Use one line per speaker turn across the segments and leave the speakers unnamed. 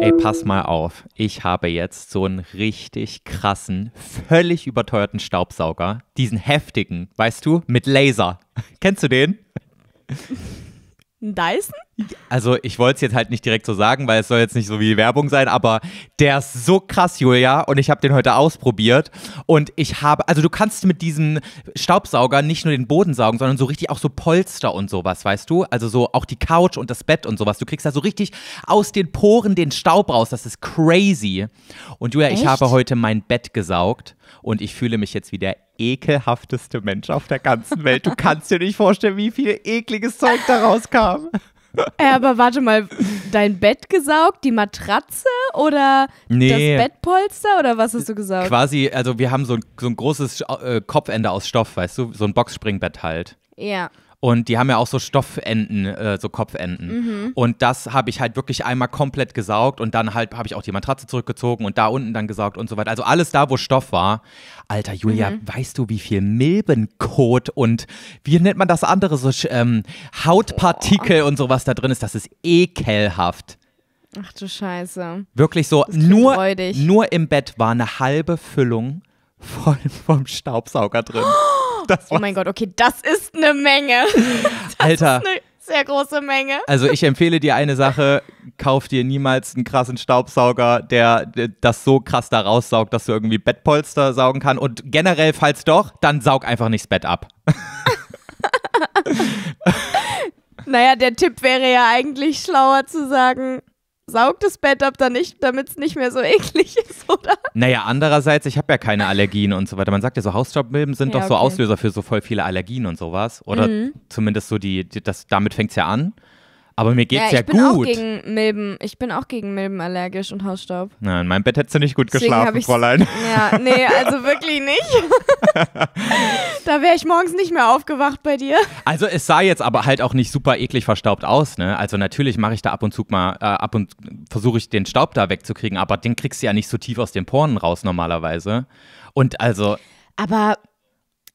Ey, pass mal auf. Ich habe jetzt so einen richtig krassen, völlig überteuerten Staubsauger. Diesen heftigen, weißt du, mit Laser. Kennst du den? Ein Dyson? Also ich wollte es jetzt halt nicht direkt so sagen, weil es soll jetzt nicht so wie Werbung sein, aber der ist so krass, Julia, und ich habe den heute ausprobiert und ich habe, also du kannst mit diesem Staubsauger nicht nur den Boden saugen, sondern so richtig auch so Polster und sowas, weißt du? Also so auch die Couch und das Bett und sowas. Du kriegst da so richtig aus den Poren den Staub raus, das ist crazy. Und Julia, Echt? ich habe heute mein Bett gesaugt und ich fühle mich jetzt wie der ekelhafteste Mensch auf der ganzen Welt. Du kannst dir nicht vorstellen, wie viel
ekliges Zeug da rauskam. Ja, äh, aber warte mal, dein Bett gesaugt, die Matratze oder nee. das Bettpolster oder was hast du gesagt?
Quasi, also wir haben so ein, so ein großes äh, Kopfende aus Stoff, weißt du, so ein Boxspringbett halt. Ja. Und die haben ja auch so Stoffenden, äh, so Kopfenden. Mhm. Und das habe ich halt wirklich einmal komplett gesaugt und dann halt habe ich auch die Matratze zurückgezogen und da unten dann gesaugt und so weiter. Also alles da, wo Stoff war. Alter, Julia, mhm. weißt du, wie viel Milbenkot und wie nennt man das andere? So ähm, Hautpartikel oh. und sowas da drin ist. Das ist ekelhaft.
Ach du Scheiße.
Wirklich so, nur, nur im Bett war eine halbe Füllung voll vom Staubsauger drin. Oh. Das
oh mein Gott, okay, das ist eine Menge.
Das Alter. Ist eine
sehr große Menge. Also ich
empfehle dir eine Sache, kauf dir niemals einen krassen Staubsauger, der, der das so krass da raussaugt, dass du irgendwie Bettpolster saugen kann. Und generell, falls doch, dann saug einfach nicht das Bett ab.
naja, der Tipp wäre ja eigentlich schlauer zu sagen, saugt das Bett ab, damit es nicht mehr so eklig ist, oder?
Naja, andererseits, ich habe ja keine Allergien und so weiter. Man sagt ja so, Hausstaubmilben sind ja, doch so okay. Auslöser für so voll viele Allergien und sowas. Oder mhm. zumindest so die, die das, damit fängt es ja an. Aber mir geht's ja, ja gut. Ich bin auch
gegen Milben. Ich bin auch gegen Milben allergisch und Hausstaub.
Na, in meinem Bett hättest du nicht gut Deswegen geschlafen, Fräulein.
Ja, nee, also wirklich nicht. da wäre ich morgens nicht mehr aufgewacht bei dir.
Also es sah jetzt aber halt auch nicht super eklig verstaubt aus, ne? Also natürlich mache ich da ab und zu mal äh, ab und versuche ich den Staub da wegzukriegen, aber den kriegst du ja nicht so tief aus den Poren raus normalerweise. Und also
aber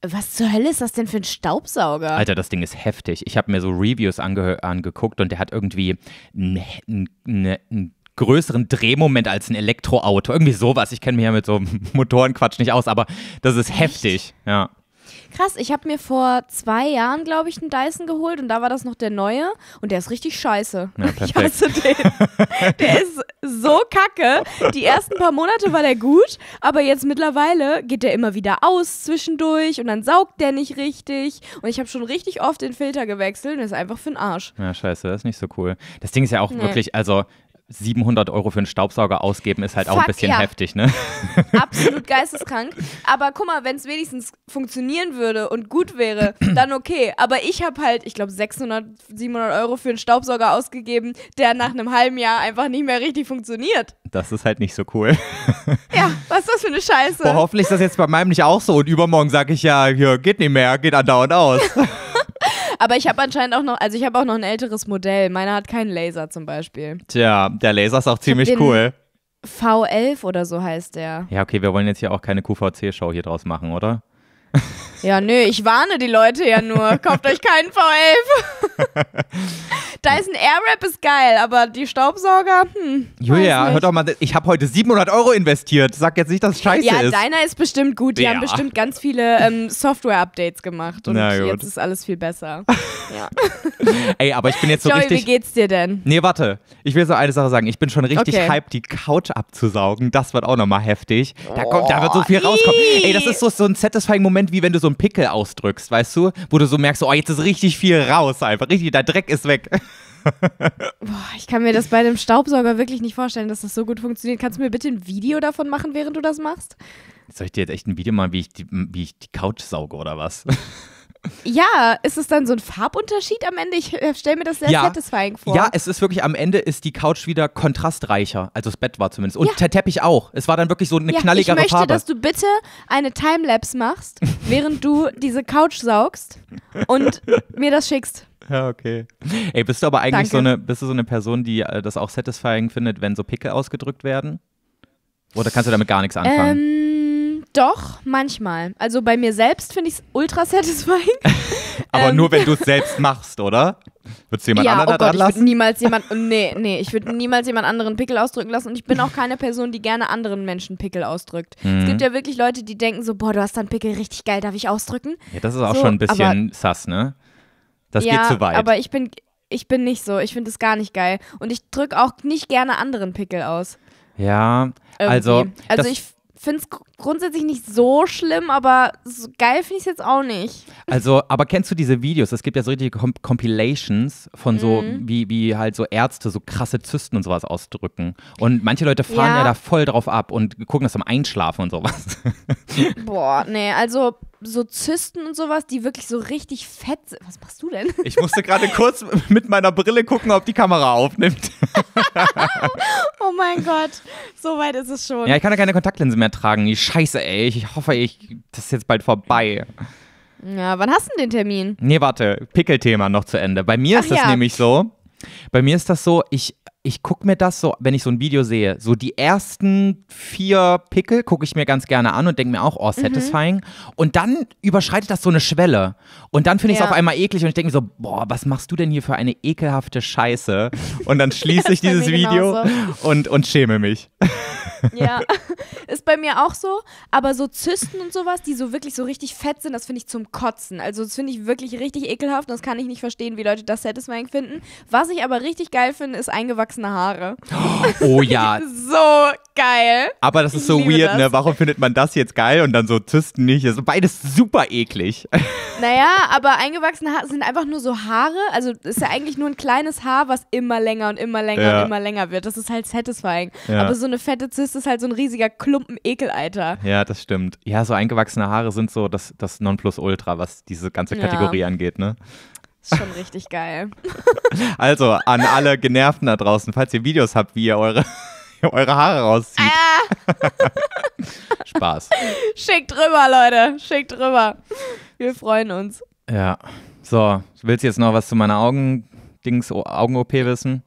was zur Hölle ist das denn für ein Staubsauger? Alter,
das Ding ist heftig. Ich habe mir so Reviews angeguckt und der hat irgendwie einen größeren Drehmoment als ein Elektroauto. Irgendwie sowas. Ich kenne mich ja mit so Motorenquatsch nicht aus, aber das ist Echt? heftig. Ja.
Krass, ich habe mir vor zwei Jahren, glaube ich, einen Dyson geholt und da war das noch der neue und der ist richtig scheiße. Ja, ich hasse den. Der ist so kacke. Die ersten paar Monate war der gut, aber jetzt mittlerweile geht der immer wieder aus zwischendurch und dann saugt der nicht richtig und ich habe schon richtig oft den Filter gewechselt und ist einfach für den Arsch.
Ja, scheiße, das ist nicht so cool. Das Ding ist ja auch nee. wirklich, also 700 Euro für einen Staubsauger ausgeben ist halt Fuck, auch ein bisschen ja. heftig, ne?
Absolut geisteskrank. Aber guck mal, wenn es wenigstens funktionieren würde und gut wäre, dann okay. Aber ich habe halt, ich glaube, 600, 700 Euro für einen Staubsauger ausgegeben, der nach einem halben Jahr einfach nicht mehr richtig funktioniert.
Das ist halt nicht so cool.
Ja, was ist das für eine Scheiße? Boah,
hoffentlich ist das jetzt bei meinem nicht auch so. Und übermorgen sage ich ja, hier geht nicht mehr, geht andauernd aus.
Aber ich habe anscheinend auch noch, also ich habe auch noch ein älteres Modell. Meiner hat keinen Laser zum Beispiel.
Tja, der Laser ist auch ziemlich cool.
V11 oder so heißt der.
Ja, okay, wir wollen jetzt hier auch keine QVC-Show hier draus machen, oder?
Ja, nö, ich warne die Leute ja nur. Kauft euch keinen V11. Dyson Airwrap ist geil, aber die Staubsauger, hm.
Julia, hör doch mal, ich habe heute 700 Euro investiert. Sag jetzt nicht, dass es scheiße ja, ist. Ja,
deiner ist bestimmt gut. Die ja. haben bestimmt ganz viele ähm, Software-Updates gemacht. Und jetzt ist alles viel besser.
ja. Ey, aber ich bin jetzt so Joey, richtig. wie
geht's dir denn?
Nee, warte. Ich will so eine Sache sagen. Ich bin schon richtig okay. hyped, die Couch abzusaugen. Das wird auch nochmal heftig. Da, kommt, oh, da wird so oh, viel ii. rauskommen. Ey, das ist so, so ein satisfying Moment, wie wenn du so so einen Pickel ausdrückst, weißt du? Wo du so merkst, oh, jetzt ist richtig viel raus einfach. Richtig, der Dreck ist weg.
Boah, ich kann mir das bei einem Staubsauger wirklich nicht vorstellen, dass das so gut funktioniert. Kannst du mir bitte ein Video davon machen, während du das machst?
Soll ich dir jetzt echt ein Video machen, wie ich die, wie ich die Couch sauge oder was?
Ja, ist es dann so ein Farbunterschied am Ende? Ich äh, stelle mir das sehr ja. satisfying vor. Ja, es
ist wirklich, am Ende ist die Couch wieder kontrastreicher. Also das Bett war zumindest. Und ja. der Teppich auch. Es war dann wirklich so eine ja, knalligere Farbe. Ich möchte, Farbe. dass du
bitte eine Timelapse machst, während du diese Couch saugst und mir das schickst.
Ja, okay. Ey, bist du aber eigentlich so eine, bist du so eine Person, die äh, das auch satisfying findet, wenn so Pickel ausgedrückt werden? Oder kannst du damit gar nichts anfangen?
Ähm doch, manchmal. Also bei mir selbst finde ich es ultra satisfying.
Aber ähm, nur wenn du es selbst machst, oder? Würdest du jemand ja, anderen oh Gott, Ich würde niemals
jemand. Oh, nee, nee, ich würde niemals jemand anderen Pickel ausdrücken lassen und ich bin auch keine Person, die gerne anderen Menschen Pickel ausdrückt. Mhm. Es gibt ja wirklich Leute, die denken so, boah, du hast dann Pickel richtig geil, darf ich ausdrücken? Ja, das ist auch so, schon ein bisschen
sass, ne? Das ja, geht zu weit. Aber
ich bin, ich bin nicht so. Ich finde es gar nicht geil. Und ich drücke auch nicht gerne anderen Pickel aus.
Ja, Irgendwie. also. Also ich
finde es grundsätzlich nicht so schlimm, aber so geil finde ich es jetzt auch nicht.
Also, aber kennst du diese Videos? Es gibt ja so richtige Com Compilations von so, mhm. wie, wie halt so Ärzte so krasse Zysten und sowas ausdrücken. Und manche Leute fahren ja, ja da voll drauf ab und gucken das am Einschlafen und sowas.
Boah, nee, also so Zysten und sowas, die wirklich so richtig fett sind. Was machst du denn?
Ich musste gerade kurz mit meiner Brille gucken, ob die Kamera aufnimmt.
oh mein Gott, so weit ist es schon. Ja, ich kann
ja keine Kontaktlinse mehr tragen. Die Scheiße, ey. Ich hoffe, ich, das ist jetzt bald vorbei.
Ja, wann hast du denn den Termin?
Nee, warte, Pickelthema noch zu Ende. Bei mir Ach ist das ja. nämlich so. Bei mir ist das so, ich ich gucke mir das so, wenn ich so ein Video sehe, so die ersten vier Pickel gucke ich mir ganz gerne an und denke mir auch, oh, mhm. satisfying. Mhm. Und dann überschreitet das so eine Schwelle. Und dann finde ich es ja. auf einmal eklig und ich denke mir so, boah, was machst du denn hier für eine ekelhafte Scheiße? Und dann schließe ich dieses Video und, und schäme mich.
Ja, ist bei mir auch so. Aber so Zysten und sowas, die so wirklich so richtig fett sind, das finde ich zum Kotzen. Also das finde ich wirklich richtig ekelhaft und das kann ich nicht verstehen, wie Leute das satisfying finden. Was ich aber richtig geil finde, ist eingewachsene Haare.
Oh ja.
so geil. Aber das ist ich so weird, das. ne?
Warum findet man das jetzt geil und dann so Zysten nicht? Also beides super eklig.
Naja, aber eingewachsene Haare sind einfach nur so Haare. Also ist ja eigentlich nur ein kleines Haar, was immer länger und immer länger ja. und immer länger wird. Das ist halt satisfying. Ja. Aber so eine fette Zyste ist halt so ein riesiger Klumpen Ekeleiter.
Ja, das stimmt. Ja, so eingewachsene Haare sind so das, das Nonplusultra, was diese ganze Kategorie ja. angeht, ne? Ist schon
richtig geil.
Also, an alle Genervten da draußen, falls ihr Videos habt, wie ihr eure, eure Haare rauszieht. Ah. Spaß.
Schickt rüber, Leute. Schickt rüber. Wir freuen uns.
Ja. So, willst du jetzt noch was zu meiner Augen-Dings-Augen-OP wissen?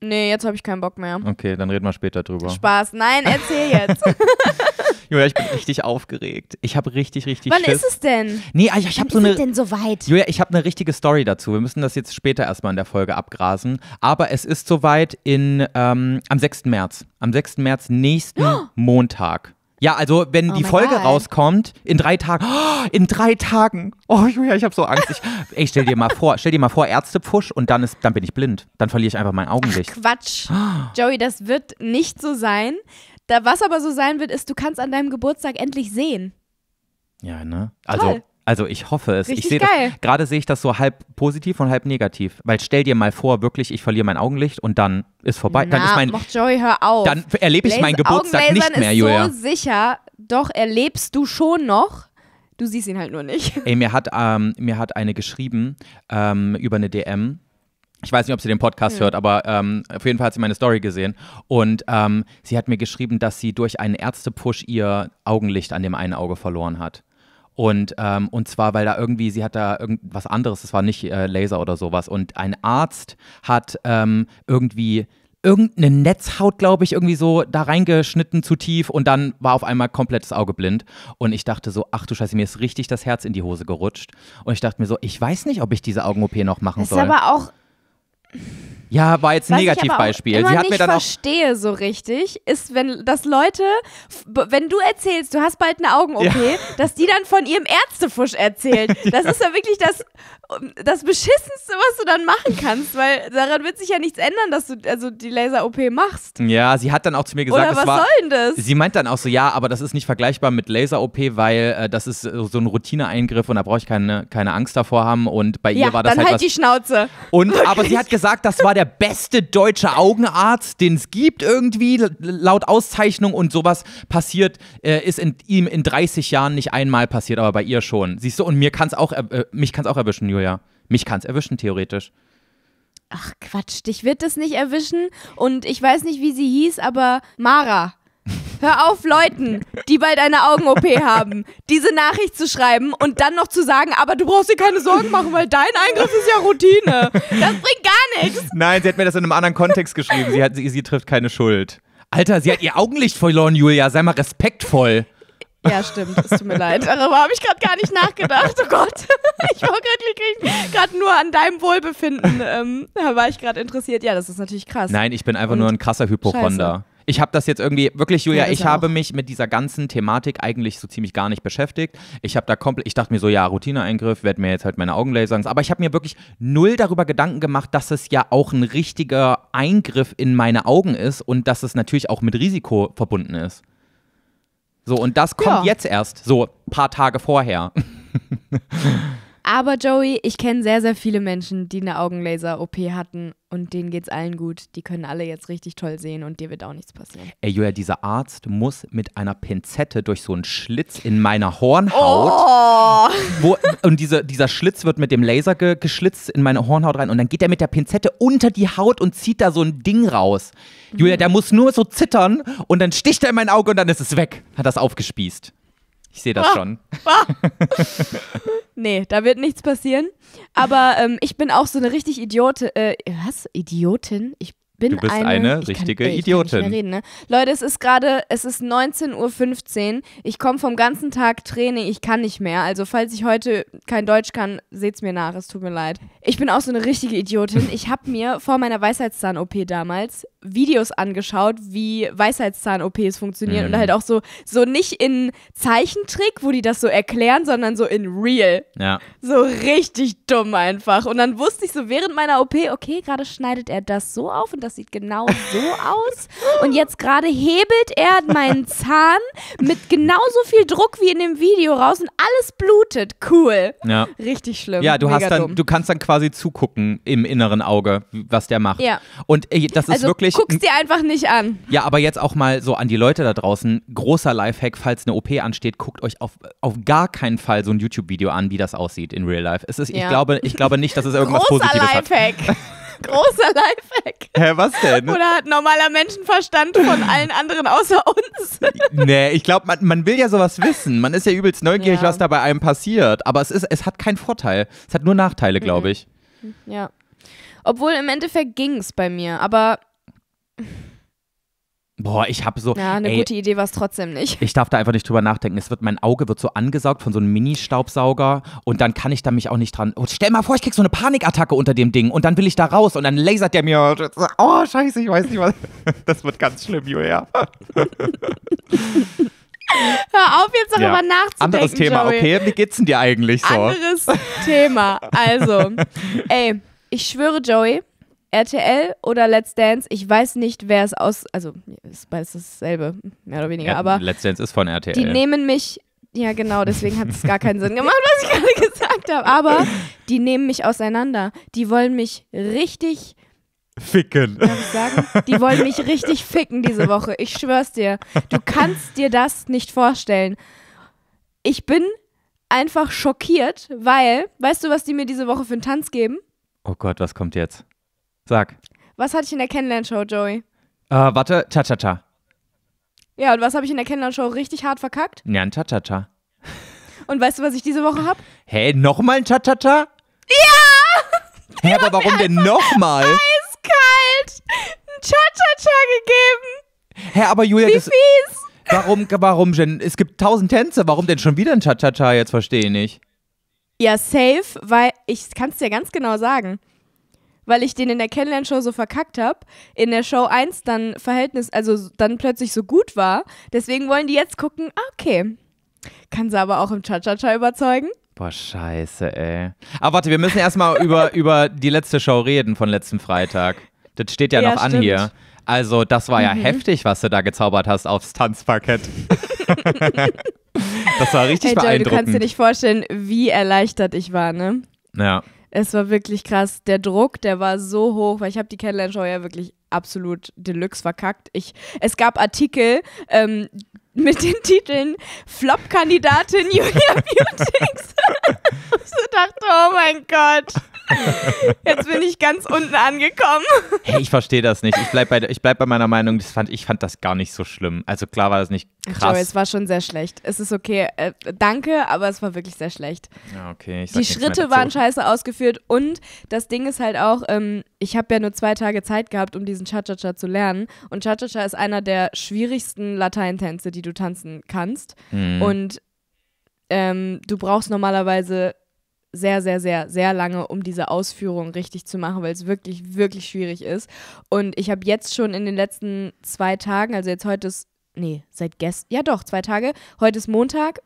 Nee, jetzt habe ich keinen Bock mehr.
Okay, dann reden wir später drüber. Spaß.
Nein, erzähl jetzt.
Julia, ich bin richtig aufgeregt. Ich habe richtig, richtig Wann Schiss. ist es denn? Nee, ich, ich habe so eine. denn so weit? Julia, ich habe eine richtige Story dazu. Wir müssen das jetzt später erstmal in der Folge abgrasen. Aber es ist soweit in, ähm, am 6. März. Am 6. März nächsten Montag. Ja, also wenn oh die Folge God. rauskommt, in drei Tagen. Oh, in drei Tagen. Oh Julia, ich habe so Angst. Ich, ey, stell dir mal vor, stell dir mal vor, Ärztepfusch und dann ist, dann bin ich blind. Dann verliere ich einfach mein Augenlicht. Ach,
Quatsch. Joey, das wird nicht so sein. Da, was aber so sein wird, ist, du kannst an deinem Geburtstag endlich sehen. Ja,
ne? Also, Toll. Also ich hoffe es. Richtig ich sehe gerade sehe ich das so halb positiv und halb negativ, weil stell dir mal vor, wirklich, ich verliere mein Augenlicht und dann ist vorbei. Na, dann ist mein macht
Joy hör auf. Dann erlebe ich meinen Geburtstag nicht mehr, ist Julia. So sicher, doch erlebst du schon noch. Du siehst ihn halt nur nicht.
Ey, mir hat, ähm, mir hat eine geschrieben ähm, über eine DM. Ich weiß nicht, ob sie den Podcast hm. hört, aber ähm, auf jeden Fall hat sie meine Story gesehen. Und ähm, sie hat mir geschrieben, dass sie durch einen Ärztepush ihr Augenlicht an dem einen Auge verloren hat. Und, ähm, und zwar, weil da irgendwie, sie hat da irgendwas anderes, das war nicht äh, Laser oder sowas. Und ein Arzt hat ähm, irgendwie irgendeine Netzhaut, glaube ich, irgendwie so da reingeschnitten zu tief und dann war auf einmal komplettes Auge blind. Und ich dachte so, ach du Scheiße, mir ist richtig das Herz in die Hose gerutscht. Und ich dachte mir so, ich weiß nicht, ob ich diese Augen-OP noch machen das soll. Ist aber auch ja, war jetzt ein Negativbeispiel. Was ich aber nicht verstehe
so richtig, ist, wenn das Leute, wenn du erzählst, du hast bald eine Augen-OP, ja. dass die dann von ihrem Ärztefusch erzählen. Das ja. ist ja wirklich das, das Beschissenste, was du dann machen kannst, weil daran wird sich ja nichts ändern, dass du also die Laser-OP machst.
Ja, sie hat dann auch zu mir gesagt, Oder was war, soll denn das? Sie meint dann auch so, ja, aber das ist nicht vergleichbar mit Laser-OP, weil äh, das ist äh, so ein Routine-Eingriff und da brauche ich keine, keine Angst davor haben und bei ja, ihr war das dann halt, halt die Schnauze. Und, aber sie hat gesagt, gesagt, das war der beste deutsche Augenarzt, den es gibt irgendwie, laut Auszeichnung und sowas passiert, äh, ist in, ihm in 30 Jahren nicht einmal passiert, aber bei ihr schon. Siehst du, und mir kann's auch, äh, mich kann es auch erwischen, Julia. Mich kann es erwischen, theoretisch.
Ach Quatsch, dich wird es nicht erwischen. Und ich weiß nicht, wie sie hieß, aber Mara Hör auf, Leuten, die bald eine Augen-OP haben, diese Nachricht zu schreiben und dann noch zu sagen, aber du brauchst dir keine Sorgen machen, weil dein Eingriff ist ja Routine. Das bringt gar nichts.
Nein, sie hat mir das in einem anderen Kontext geschrieben. Sie, hat, sie, sie trifft keine Schuld. Alter, sie hat ihr Augenlicht verloren, Julia. Sei mal respektvoll.
Ja, stimmt. Es tut mir leid. Darüber habe ich gerade gar nicht nachgedacht. Oh Gott. Ich war gerade nur an deinem Wohlbefinden. Ähm, da war ich gerade interessiert. Ja, das ist natürlich krass. Nein, ich bin einfach Und nur ein krasser Hypochonder.
Scheiße ich habe das jetzt irgendwie, wirklich, Julia, ja, ich habe mich mit dieser ganzen Thematik eigentlich so ziemlich gar nicht beschäftigt. Ich habe da komplett, ich dachte mir so, ja, Routineeingriff, werde mir jetzt halt meine Augen lasern. Aber ich habe mir wirklich null darüber Gedanken gemacht, dass es ja auch ein richtiger Eingriff in meine Augen ist und dass es natürlich auch mit Risiko verbunden ist. So, und das kommt ja. jetzt erst, so ein paar Tage vorher.
Aber Joey, ich kenne sehr, sehr viele Menschen, die eine Augenlaser-OP hatten und denen geht's allen gut. Die können alle jetzt richtig toll sehen und dir wird auch nichts
passieren. Ey, Julia, dieser Arzt muss mit einer Pinzette durch so einen Schlitz in meiner Hornhaut. Oh! Wo, und diese, dieser Schlitz wird mit dem Laser ge, geschlitzt in meine Hornhaut rein und dann geht er mit der Pinzette unter die Haut und zieht da so ein Ding raus. Julia, mhm. der muss nur so zittern und dann sticht er in mein Auge und dann ist es weg. Hat das aufgespießt. Ich sehe das ah, schon.
Ah. nee, da wird nichts passieren. Aber ähm, ich bin auch so eine richtig Idiote. Äh, was? Idiotin? Ich bin du bist eine, eine richtige kann, ey, Idiotin. Reden, ne? Leute, es ist gerade, es ist 19.15 Uhr. Ich komme vom ganzen Tag Training, ich kann nicht mehr. Also falls ich heute kein Deutsch kann, seht's mir nach, es tut mir leid. Ich bin auch so eine richtige Idiotin. Ich habe mir vor meiner Weisheitszahn-OP damals Videos angeschaut, wie Weisheitszahn-OPs funktionieren mhm. und halt auch so, so nicht in Zeichentrick, wo die das so erklären, sondern so in real. Ja. So richtig dumm einfach. Und dann wusste ich so während meiner OP, okay, gerade schneidet er das so auf und das sieht genau so aus. Und jetzt gerade hebelt er meinen Zahn mit genauso viel Druck wie in dem Video raus und alles blutet. Cool. Ja. Richtig
schlimm. Ja, du hast dann, dumm. du kannst dann quasi zugucken im inneren Auge, was der macht. Ja. Und ey, das ist also, wirklich
wirklich. Guck's dir einfach nicht an.
Ja, aber jetzt auch mal so an die Leute da draußen. Großer Lifehack, falls eine OP ansteht, guckt euch auf, auf gar keinen Fall so ein YouTube-Video an, wie das aussieht in real life. Es ist, ja. ich, glaube, ich glaube nicht, dass es irgendwas Großer Positives
Lifehack. hat. Großer Lifehack.
Hä, was denn? Oder
hat normaler Menschenverstand von allen anderen außer uns?
nee, ich glaube, man, man will ja sowas wissen. Man ist ja übelst neugierig, ja. was da bei einem passiert. Aber es, ist, es hat keinen Vorteil. Es hat nur Nachteile, glaube mhm. ich.
Ja. Obwohl im Endeffekt ging es bei mir. Aber
Boah, ich habe so. Ja, eine ey, gute
Idee war es trotzdem nicht.
Ich darf da einfach nicht drüber nachdenken. Es wird, mein Auge wird so angesaugt von so einem Mini-Staubsauger und dann kann ich da mich auch nicht dran. Oh, stell mal vor, ich krieg so eine Panikattacke unter dem Ding und dann will ich da raus und dann lasert der mir. Oh, scheiße, ich weiß nicht was. Das wird ganz schlimm, Julia. Hör
auf, jetzt noch ja. nachzudenken. Anderes Thema, Joey. okay? Wie
geht's denn dir eigentlich so? Anderes
Thema. Also, ey, ich schwöre, Joey, RTL oder Let's Dance, ich weiß nicht, wer es aus, also es ist beides dasselbe, mehr oder weniger, ja, aber Let's Dance
ist von RTL. Die nehmen
mich, ja genau, deswegen hat es gar keinen Sinn gemacht, was ich gerade gesagt habe, aber die nehmen mich auseinander, die wollen mich richtig
ficken. Darf ich sagen?
Die wollen mich richtig ficken diese Woche, ich schwör's dir. Du kannst dir das nicht vorstellen. Ich bin einfach schockiert, weil, weißt du, was die mir diese Woche für einen Tanz geben?
Oh Gott, was kommt jetzt? Sag.
Was hatte ich in der Kennenlern-Show, Joey?
Äh, warte, Tatata.
Ja, und was habe ich in der Kennenlern-Show richtig hart verkackt?
Ja, ein Tatata.
Und weißt du, was ich diese Woche habe?
Hä, nochmal ein Tatata?
Ja!
Hä, aber warum denn nochmal?
Eiskalt! Ein Tatata gegeben!
Hä, aber Julia, Wie das, fies! Warum, warum denn? Es gibt tausend Tänze, warum denn schon wieder ein Tatata? Jetzt verstehe ich nicht.
Ja, safe, weil ich kann es dir ganz genau sagen weil ich den in der Kennenlernshow so verkackt habe, in der Show 1 dann Verhältnis, also dann plötzlich so gut war. Deswegen wollen die jetzt gucken, ah, okay, kann sie aber auch im Cha-Cha-Cha überzeugen.
Boah, scheiße, ey. Aber warte, wir müssen erstmal über, über die letzte Show reden von letzten Freitag. Das steht ja, ja noch stimmt. an hier. Also, das war ja mhm. heftig, was du da gezaubert hast aufs Tanzparkett. das war richtig hey, Joy, beeindruckend. Du kannst dir nicht
vorstellen, wie erleichtert ich war, ne? Ja. Es war wirklich krass. Der Druck, der war so hoch, weil ich habe die Catalan Show ja wirklich absolut deluxe verkackt. Ich, es gab Artikel ähm, mit den Titeln Flop-Kandidatin Julia Mutings. ich so dachte, oh mein Gott. Jetzt bin ich ganz unten angekommen. Hey,
ich verstehe das nicht. Ich bleibe bei, bleib bei meiner Meinung, das fand, ich fand das gar nicht so schlimm. Also klar war das nicht krass. Joey, es
war schon sehr schlecht. Es ist okay. Äh, danke, aber es war wirklich sehr schlecht.
Ja, okay. Die Schritte waren
scheiße ausgeführt und das Ding ist halt auch, ähm, ich habe ja nur zwei Tage Zeit gehabt, um diesen Cha-Cha-Cha zu lernen. Und Cha-Cha-Cha ist einer der schwierigsten Lateintänze, die du tanzen kannst. Mhm. Und ähm, du brauchst normalerweise sehr, sehr, sehr, sehr lange, um diese Ausführung richtig zu machen, weil es wirklich, wirklich schwierig ist. Und ich habe jetzt schon in den letzten zwei Tagen, also jetzt heute ist, nee, seit gestern, ja doch, zwei Tage, heute ist Montag.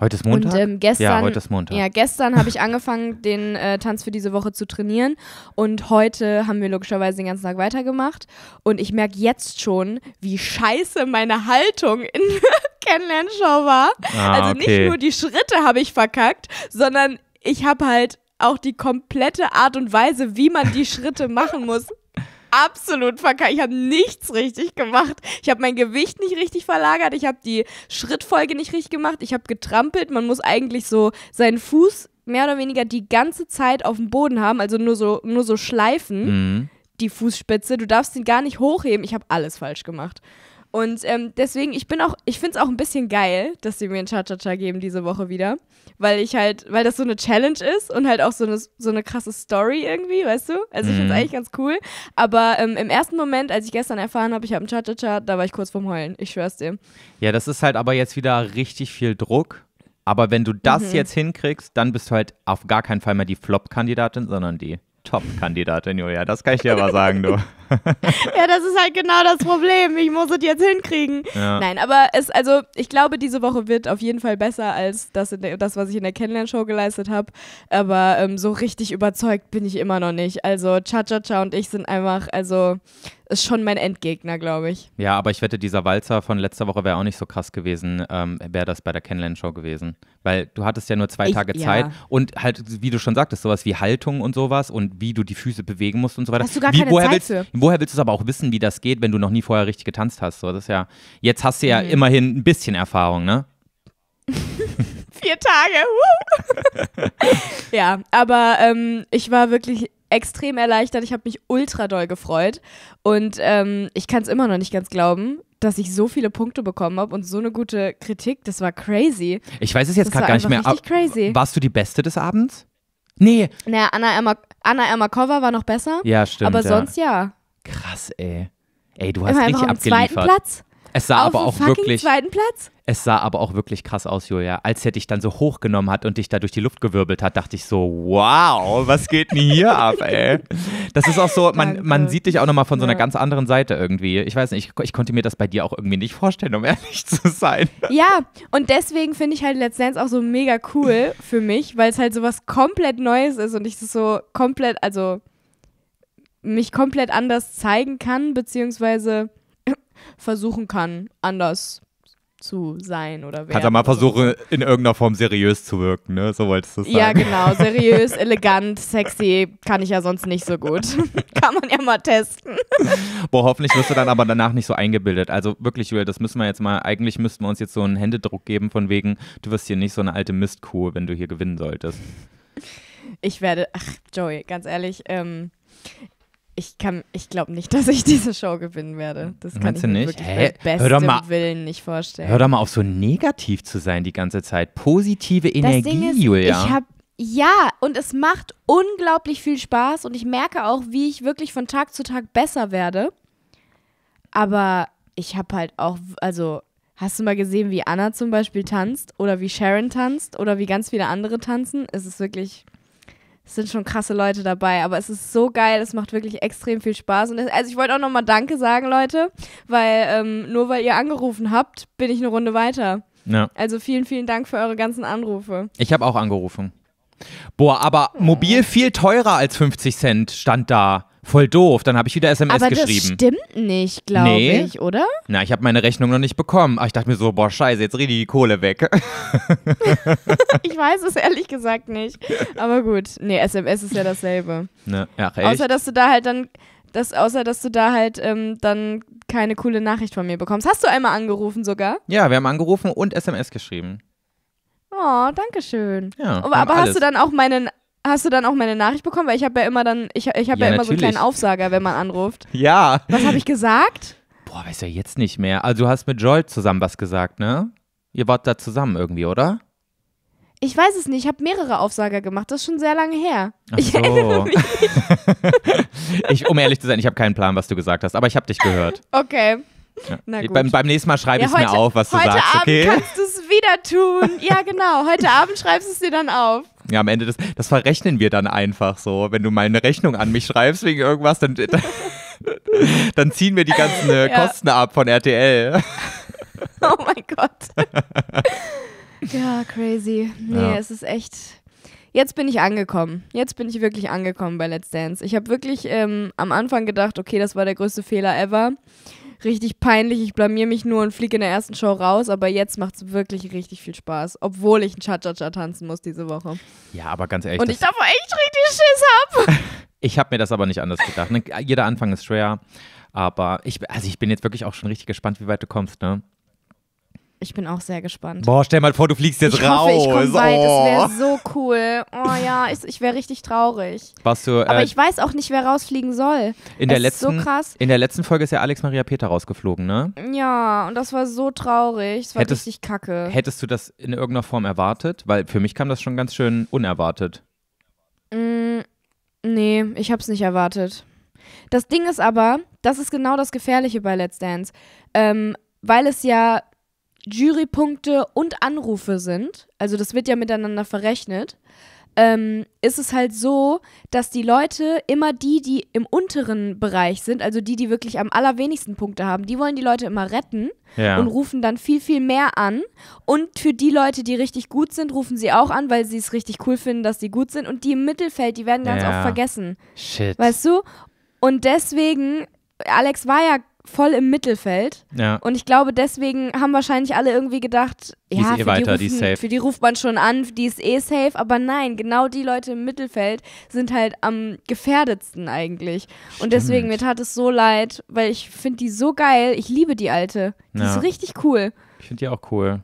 Heute ist Montag? Und, ähm, gestern, ja, heute ist Montag. Ja,
gestern habe ich angefangen, den äh, Tanz für diese Woche zu trainieren und heute haben wir logischerweise den ganzen Tag weitergemacht und ich merke jetzt schon, wie scheiße meine Haltung in der Kennenlernshow war. Ah, also nicht nur die Schritte habe ich verkackt, sondern ich habe halt auch die komplette Art und Weise, wie man die Schritte machen muss, absolut verkackt. Ich habe nichts richtig gemacht. Ich habe mein Gewicht nicht richtig verlagert. Ich habe die Schrittfolge nicht richtig gemacht. Ich habe getrampelt. Man muss eigentlich so seinen Fuß mehr oder weniger die ganze Zeit auf dem Boden haben, also nur so, nur so schleifen. Mhm. Die Fußspitze, du darfst ihn gar nicht hochheben. Ich habe alles falsch gemacht. Und ähm, deswegen, ich bin auch, ich finde es auch ein bisschen geil, dass sie mir ein Cha-Cha-Cha geben diese Woche wieder. Weil ich halt, weil das so eine Challenge ist und halt auch so eine, so eine krasse Story irgendwie, weißt du? Also ich finde es mhm. eigentlich ganz cool. Aber ähm, im ersten Moment, als ich gestern erfahren habe, ich habe ein Cha-Cha-Cha, da war ich kurz vorm Heulen. Ich schwör's dir.
Ja, das ist halt aber jetzt wieder richtig viel Druck. Aber wenn du das mhm. jetzt hinkriegst, dann bist du halt auf gar keinen Fall mehr die Flop-Kandidatin, sondern die Top-Kandidatin, Julia. Das kann ich dir aber sagen, du. ja,
das ist halt genau das Problem. Ich muss es jetzt hinkriegen. Ja. Nein, aber es, also ich glaube, diese Woche wird auf jeden Fall besser als das, der, das was ich in der Kennenlernshow geleistet habe. Aber ähm, so richtig überzeugt bin ich immer noch nicht. Also Cha-Cha-Cha und ich sind einfach, also ist schon mein Endgegner, glaube ich.
Ja, aber ich wette, dieser Walzer von letzter Woche wäre auch nicht so krass gewesen, ähm, wäre das bei der Kennenlernshow gewesen. Weil du hattest ja nur zwei ich, Tage ja. Zeit und halt, wie du schon sagtest, sowas wie Haltung und sowas und wie du die Füße bewegen musst und so weiter. Hast du gar wie, keine woher Zeit willst, für. Woher willst du es aber auch wissen, wie das geht, wenn du noch nie vorher richtig getanzt hast? So, das ja, jetzt hast du ja mhm. immerhin ein bisschen Erfahrung, ne?
Vier Tage. ja, aber ähm, ich war wirklich extrem erleichtert. Ich habe mich ultra doll gefreut. Und ähm, ich kann es immer noch nicht ganz glauben, dass ich so viele Punkte bekommen habe und so eine gute Kritik. Das war crazy. Ich weiß es jetzt gerade gar nicht mehr. crazy.
Warst du die Beste des Abends?
Nee. Naja, Anna, Erma Anna Ermakova war noch besser. Ja, stimmt. Aber ja. sonst ja.
Krass, ey. Ey, du hast Immer richtig abgeliefert. Zweiten Platz. Es sah Auf aber auch wirklich. zweiten Platz. Es sah aber auch wirklich krass aus, Julia. Als er dich dann so hochgenommen hat und dich da durch die Luft gewirbelt hat, dachte ich so, wow, was geht denn hier ab, ey? Das ist auch so, man, man sieht dich auch nochmal von so einer ja. ganz anderen Seite irgendwie. Ich weiß nicht, ich, ich konnte mir das bei dir auch irgendwie nicht vorstellen, um ehrlich zu sein.
Ja, und deswegen finde ich halt Let's Dance auch so mega cool für mich, weil es halt so was komplett Neues ist und ich das so komplett, also mich komplett anders zeigen kann, beziehungsweise versuchen kann, anders zu zu sein oder werden. Kannst ja mal
versuchen, in irgendeiner Form seriös zu wirken, ne? So wolltest du sagen. Ja, genau. Seriös,
elegant, sexy kann ich ja sonst nicht so gut. kann man ja mal testen.
Boah, hoffentlich wirst du dann aber danach nicht so eingebildet. Also wirklich, Julia, das müssen wir jetzt mal, eigentlich müssten wir uns jetzt so einen Händedruck geben von wegen, du wirst hier nicht so eine alte Mistkuh, wenn du hier gewinnen solltest.
Ich werde, ach Joey, ganz ehrlich, ähm, ich kann, ich glaube nicht, dass ich diese Show gewinnen werde. Das kann Meinst ich mir wirklich Hä? beim besten mal, Willen nicht vorstellen. Hör doch mal
auf, so negativ zu sein die ganze Zeit. Positive Energie, ist, Julia. Ich habe
ja, und es macht unglaublich viel Spaß und ich merke auch, wie ich wirklich von Tag zu Tag besser werde. Aber ich habe halt auch, also hast du mal gesehen, wie Anna zum Beispiel tanzt oder wie Sharon tanzt oder wie ganz viele andere tanzen? Es ist wirklich sind schon krasse Leute dabei, aber es ist so geil, es macht wirklich extrem viel Spaß. Und also ich wollte auch nochmal Danke sagen, Leute, weil ähm, nur weil ihr angerufen habt, bin ich eine Runde weiter. Ja. Also vielen, vielen Dank für eure ganzen Anrufe.
Ich habe auch angerufen. Boah, aber mobil viel teurer als 50 Cent stand da voll doof. Dann habe ich wieder SMS aber geschrieben.
Aber das stimmt nicht, glaube nee. ich, oder?
Na, ich habe meine Rechnung noch nicht bekommen. Aber ah, ich dachte mir so, boah, scheiße, jetzt rede ich die Kohle weg.
ich weiß es ehrlich gesagt nicht. Aber gut, nee, SMS ist ja dasselbe. Ne, ach, echt? Außer, dass du da halt dann... Das, außer, dass du da halt ähm, dann keine coole Nachricht von mir bekommst. Hast du einmal angerufen sogar?
Ja, wir haben angerufen und SMS geschrieben.
Oh, danke schön. Ja, aber, aber hast du dann auch meinen Hast du dann auch meine Nachricht bekommen? Weil ich habe ja immer dann, ich, ich habe ja, ja, immer natürlich. so einen kleinen Aufsager, wenn man anruft.
Ja. Was habe ich
gesagt?
Boah, weiß ja jetzt nicht mehr. Also du hast mit Joel zusammen was gesagt, ne? Ihr wart da zusammen irgendwie, oder?
Ich weiß es nicht, ich habe mehrere Aufsager gemacht, das ist schon sehr lange her.
Ach so. Ich erinnere mich ich, um ehrlich zu sein, ich habe keinen Plan, was du gesagt hast, aber ich habe dich gehört. Okay. Ja. Na gut. Beim, beim nächsten Mal schreibe ja, ich es mir auf, was du heute sagst. Heute Abend okay? kannst
du es wieder tun. Ja, genau. Heute Abend schreibst du es dir dann auf.
Ja, am Ende, das, das verrechnen wir dann einfach so. Wenn du mal eine Rechnung an mich schreibst wegen irgendwas, dann, dann, dann ziehen wir die ganzen äh, ja. Kosten ab von RTL. Oh mein Gott.
ja, crazy. Nee, ja. es ist echt. Jetzt bin ich angekommen. Jetzt bin ich wirklich angekommen bei Let's Dance. Ich habe wirklich ähm, am Anfang gedacht, okay, das war der größte Fehler ever richtig peinlich, ich blamier mich nur und fliege in der ersten Show raus, aber jetzt macht es wirklich richtig viel Spaß, obwohl ich ein Cha-Cha-Cha tanzen muss diese Woche.
Ja, aber ganz ehrlich. Und ich
davor echt richtig Schiss hab.
ich habe mir das aber nicht anders gedacht. Ne? Jeder Anfang ist schwer, aber ich, also ich bin jetzt wirklich auch schon richtig gespannt, wie weit du kommst, ne?
Ich bin auch sehr gespannt. Boah, stell mal vor, du fliegst jetzt ich raus. Hoffe, ich komme weit, oh. es wäre so cool. Oh ja, ich, ich wäre richtig traurig. Warst du, äh, Aber ich weiß auch nicht, wer rausfliegen soll. In der, es letzten, so krass.
in der letzten Folge ist ja Alex Maria Peter rausgeflogen, ne?
Ja, und das war so traurig. Das war hättest, richtig kacke.
Hättest du das in irgendeiner Form erwartet? Weil für mich kam das schon ganz schön unerwartet.
Mm, nee, ich hab's nicht erwartet. Das Ding ist aber, das ist genau das Gefährliche bei Let's Dance. Ähm, weil es ja Jurypunkte und Anrufe sind, also das wird ja miteinander verrechnet, ähm, ist es halt so, dass die Leute immer die, die im unteren Bereich sind, also die, die wirklich am allerwenigsten Punkte haben, die wollen die Leute immer retten ja. und rufen dann viel, viel mehr an. Und für die Leute, die richtig gut sind, rufen sie auch an, weil sie es richtig cool finden, dass sie gut sind. Und die im Mittelfeld, die werden ganz ja. oft vergessen. Shit. Weißt du? Und deswegen Alex war ja voll im Mittelfeld. Ja. Und ich glaube, deswegen haben wahrscheinlich alle irgendwie gedacht, die ja, eh für, weiter, die rufen, die für, die ruft man schon an, die ist eh safe. Aber nein, genau die Leute im Mittelfeld sind halt am gefährdetsten eigentlich. Stimmt. Und deswegen, mir tat es so leid, weil ich finde die so geil. Ich liebe die alte. Die ja. ist richtig cool.
Ich finde die auch cool.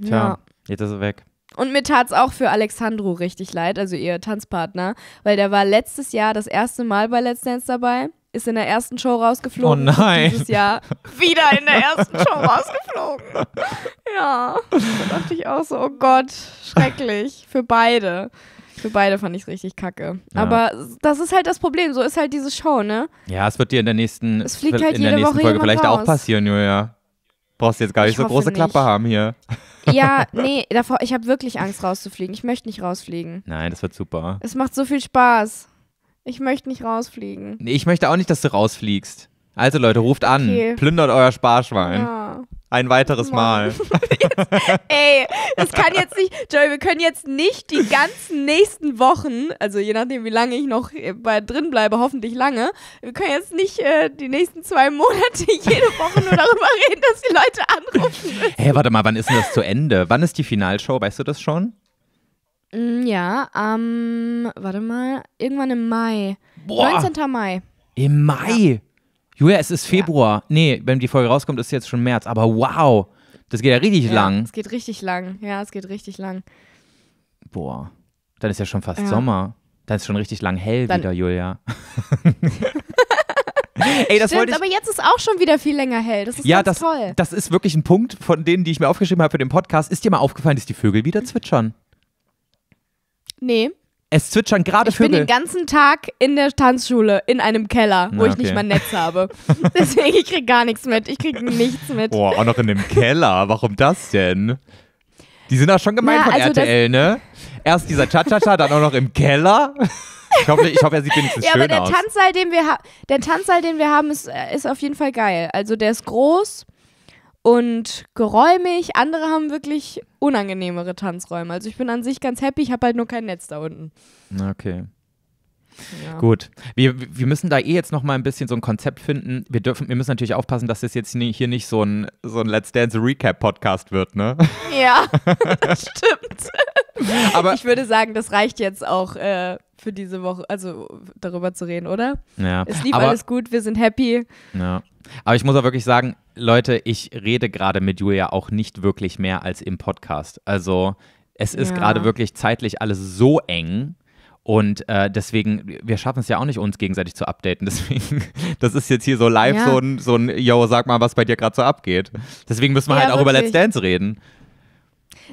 Tja, ja. jetzt ist sie weg.
Und mir tat es auch für Alexandru richtig leid, also ihr Tanzpartner, weil der war letztes Jahr das erste Mal bei Let's Dance dabei ist in der ersten Show rausgeflogen. Oh nein. Dieses Jahr wieder in der ersten Show rausgeflogen. Ja. Da dachte ich auch so, oh Gott, schrecklich. Für beide. Für beide fand ich es richtig kacke. Ja. Aber das ist halt das Problem. So ist halt diese Show, ne?
Ja, es wird dir in der nächsten, es fliegt halt in der nächsten Woche Folge vielleicht raus. auch passieren, Julia. Brauchst jetzt gar nicht ich so große nicht. Klappe haben hier.
Ja, nee, davor, ich habe wirklich Angst rauszufliegen. Ich möchte nicht rausfliegen.
Nein, das wird super.
Es macht so viel Spaß. Ich möchte nicht rausfliegen.
Nee, ich möchte auch nicht, dass du rausfliegst. Also Leute, ruft an. Okay. Plündert euer Sparschwein. Ja. Ein weiteres Mann. Mal. jetzt,
ey, das kann jetzt nicht, Joey, wir können jetzt nicht die ganzen nächsten Wochen, also je nachdem, wie lange ich noch äh, bei drin bleibe, hoffentlich lange, wir können jetzt nicht äh, die nächsten zwei Monate jede Woche nur darüber reden, dass die Leute anrufen.
Müssen. Hey, warte mal, wann ist denn das zu Ende? Wann ist die Finalshow? Weißt du das schon?
Mm, ja, am, ähm, warte mal, irgendwann im Mai. Boah. 19. Mai.
Im Mai? Ja. Julia, es ist Februar. Ja. Nee, wenn die Folge rauskommt, ist jetzt schon März. Aber wow, das geht ja richtig ja, lang. Es
geht richtig lang. Ja, es geht richtig lang.
Boah, dann ist ja schon fast Sommer. Dann ist schon richtig lang hell dann wieder, Julia. Ey, das Stimmt, wollte ich, aber
jetzt ist auch schon wieder viel länger hell. Das ist ja, das, toll.
Das ist wirklich ein Punkt von denen, die ich mir aufgeschrieben habe für den Podcast. Ist dir mal aufgefallen, dass die Vögel wieder zwitschern? Nee. Es zwitschern gerade Vögel. Ich bin den
ganzen Tag in der Tanzschule, in einem Keller, Na, wo ich okay. nicht mein Netz habe. Deswegen, ich kriege gar nichts mit. Ich kriege nichts mit. Boah,
auch noch in dem Keller. Warum das denn? Die sind auch schon gemeint Na, von also RTL, ne? Erst dieser Cha-Cha-Cha, dann auch noch im Keller. Ich hoffe, ich hoffe, er sieht wenigstens ja, schön aus. Ja, aber der
Tanzsaal, den wir, der Tanzsaal, den wir haben, ist, äh, ist auf jeden Fall geil. Also der ist groß und geräumig. Andere haben wirklich unangenehmere Tanzräume. Also ich bin an sich ganz happy, ich habe halt nur kein Netz da unten.
Okay. Ja. Gut. Wir, wir müssen da eh jetzt noch mal ein bisschen so ein Konzept finden. Wir, dürfen, wir müssen natürlich aufpassen, dass das jetzt hier nicht so ein, so ein Let's Dance Recap Podcast wird, ne? Ja, das stimmt. Aber ich würde
sagen, das reicht jetzt auch äh, für diese Woche, also darüber zu reden, oder? Ja. Es lief Aber, alles gut, wir sind happy.
Ja. Aber ich muss auch wirklich sagen, Leute, ich rede gerade mit Julia auch nicht wirklich mehr als im Podcast. Also es ist ja. gerade wirklich zeitlich alles so eng und äh, deswegen, wir schaffen es ja auch nicht, uns gegenseitig zu updaten. Deswegen, das ist jetzt hier so live ja. so, ein, so ein, yo, sag mal, was bei dir gerade so abgeht. Deswegen müssen wir ja, halt auch wirklich. über Let's Dance reden.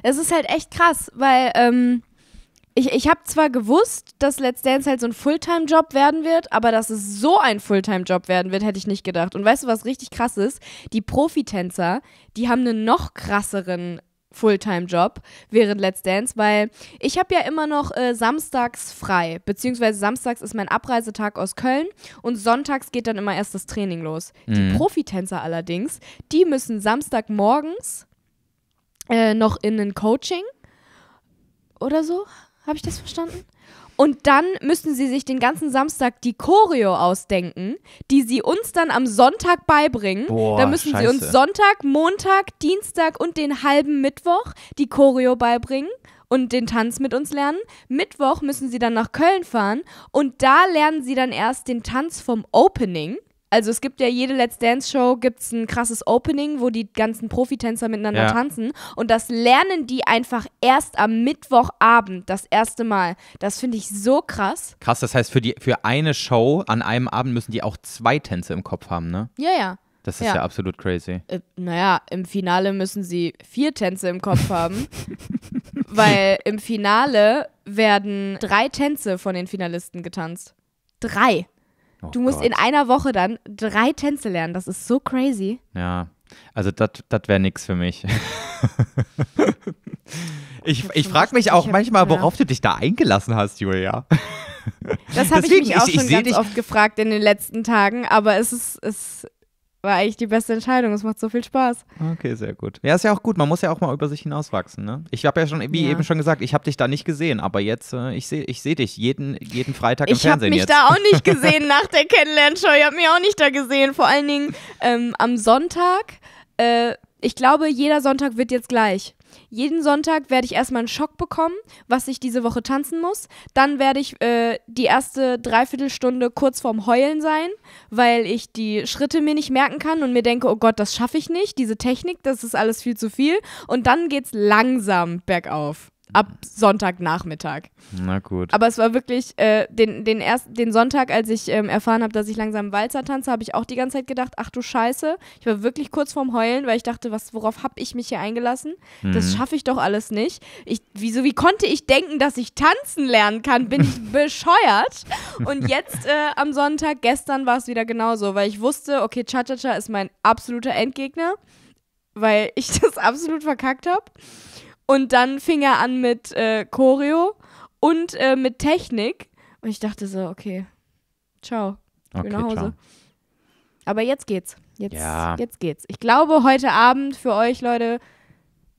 Es ist halt echt krass, weil ähm, ich, ich habe zwar gewusst, dass Let's Dance halt so ein Fulltime-Job werden wird, aber dass es so ein Fulltime-Job werden wird, hätte ich nicht gedacht. Und weißt du, was richtig krass ist? Die Profitänzer, die haben einen noch krasseren Fulltime-Job während Let's Dance, weil ich habe ja immer noch äh, samstags frei, beziehungsweise samstags ist mein Abreisetag aus Köln und sonntags geht dann immer erst das Training los. Mhm. Die Profitänzer allerdings, die müssen samstagmorgens äh, noch in ein Coaching oder so, habe ich das verstanden? Und dann müssen sie sich den ganzen Samstag die Choreo ausdenken, die sie uns dann am Sonntag beibringen. Da müssen Scheiße. sie uns Sonntag, Montag, Dienstag und den halben Mittwoch die Choreo beibringen und den Tanz mit uns lernen. Mittwoch müssen sie dann nach Köln fahren und da lernen sie dann erst den Tanz vom Opening. Also es gibt ja jede Let's Dance Show gibt es ein krasses Opening, wo die ganzen Profitänzer miteinander ja. tanzen und das lernen die einfach erst am Mittwochabend das erste Mal. Das finde ich so krass.
Krass, das heißt für die für eine Show an einem Abend müssen die auch zwei Tänze im Kopf haben, ne? Ja, ja. Das ist ja, ja absolut crazy. Äh,
naja, im Finale müssen sie vier Tänze im Kopf haben, weil im Finale werden drei Tänze von den Finalisten getanzt. Drei. Oh du musst Gott. in einer Woche dann drei Tänze lernen. Das ist so crazy.
Ja, also das wäre nichts für mich. ich ich frage mich auch manchmal, worauf du dich da eingelassen hast, Julia. Das habe ich mich auch ich, schon ich ganz oft
gefragt in den letzten Tagen, aber es ist, es war eigentlich die beste Entscheidung. Es macht so viel Spaß.
Okay, sehr gut. Ja, ist ja auch gut. Man muss ja auch mal über sich hinauswachsen. Ne? Ich habe ja schon, wie ja. eben schon gesagt, ich habe dich da nicht gesehen, aber jetzt, äh, ich sehe ich seh dich jeden, jeden Freitag im ich Fernsehen. Ich habe mich jetzt. da auch nicht gesehen
nach der Kennenlernshow. Ich habe mich auch nicht da gesehen. Vor allen Dingen ähm, am Sonntag. Äh, ich glaube, jeder Sonntag wird jetzt gleich. Jeden Sonntag werde ich erstmal einen Schock bekommen, was ich diese Woche tanzen muss. Dann werde ich äh, die erste Dreiviertelstunde kurz vorm Heulen sein, weil ich die Schritte mir nicht merken kann und mir denke, oh Gott, das schaffe ich nicht, diese Technik, das ist alles viel zu viel. Und dann geht es langsam bergauf ab Sonntagnachmittag.
Na gut. Aber
es war wirklich, äh, den, den, ersten, den Sonntag, als ich ähm, erfahren habe, dass ich langsam Walzer tanze, habe ich auch die ganze Zeit gedacht, ach du Scheiße. Ich war wirklich kurz vorm Heulen, weil ich dachte, was, worauf habe ich mich hier eingelassen? Mhm. Das schaffe ich doch alles nicht. Ich, wieso, wie konnte ich denken, dass ich tanzen lernen kann? Bin ich bescheuert? Und jetzt äh, am Sonntag, gestern war es wieder genauso, weil ich wusste, okay, Cha-Cha-Cha ist mein absoluter Endgegner, weil ich das absolut verkackt habe. Und dann fing er an mit äh, Choreo und äh, mit Technik. Und ich dachte so, okay, ciao. Ich okay, nach Hause. Ciao. Aber jetzt geht's. Jetzt, ja. jetzt geht's. Ich glaube, heute Abend für euch, Leute,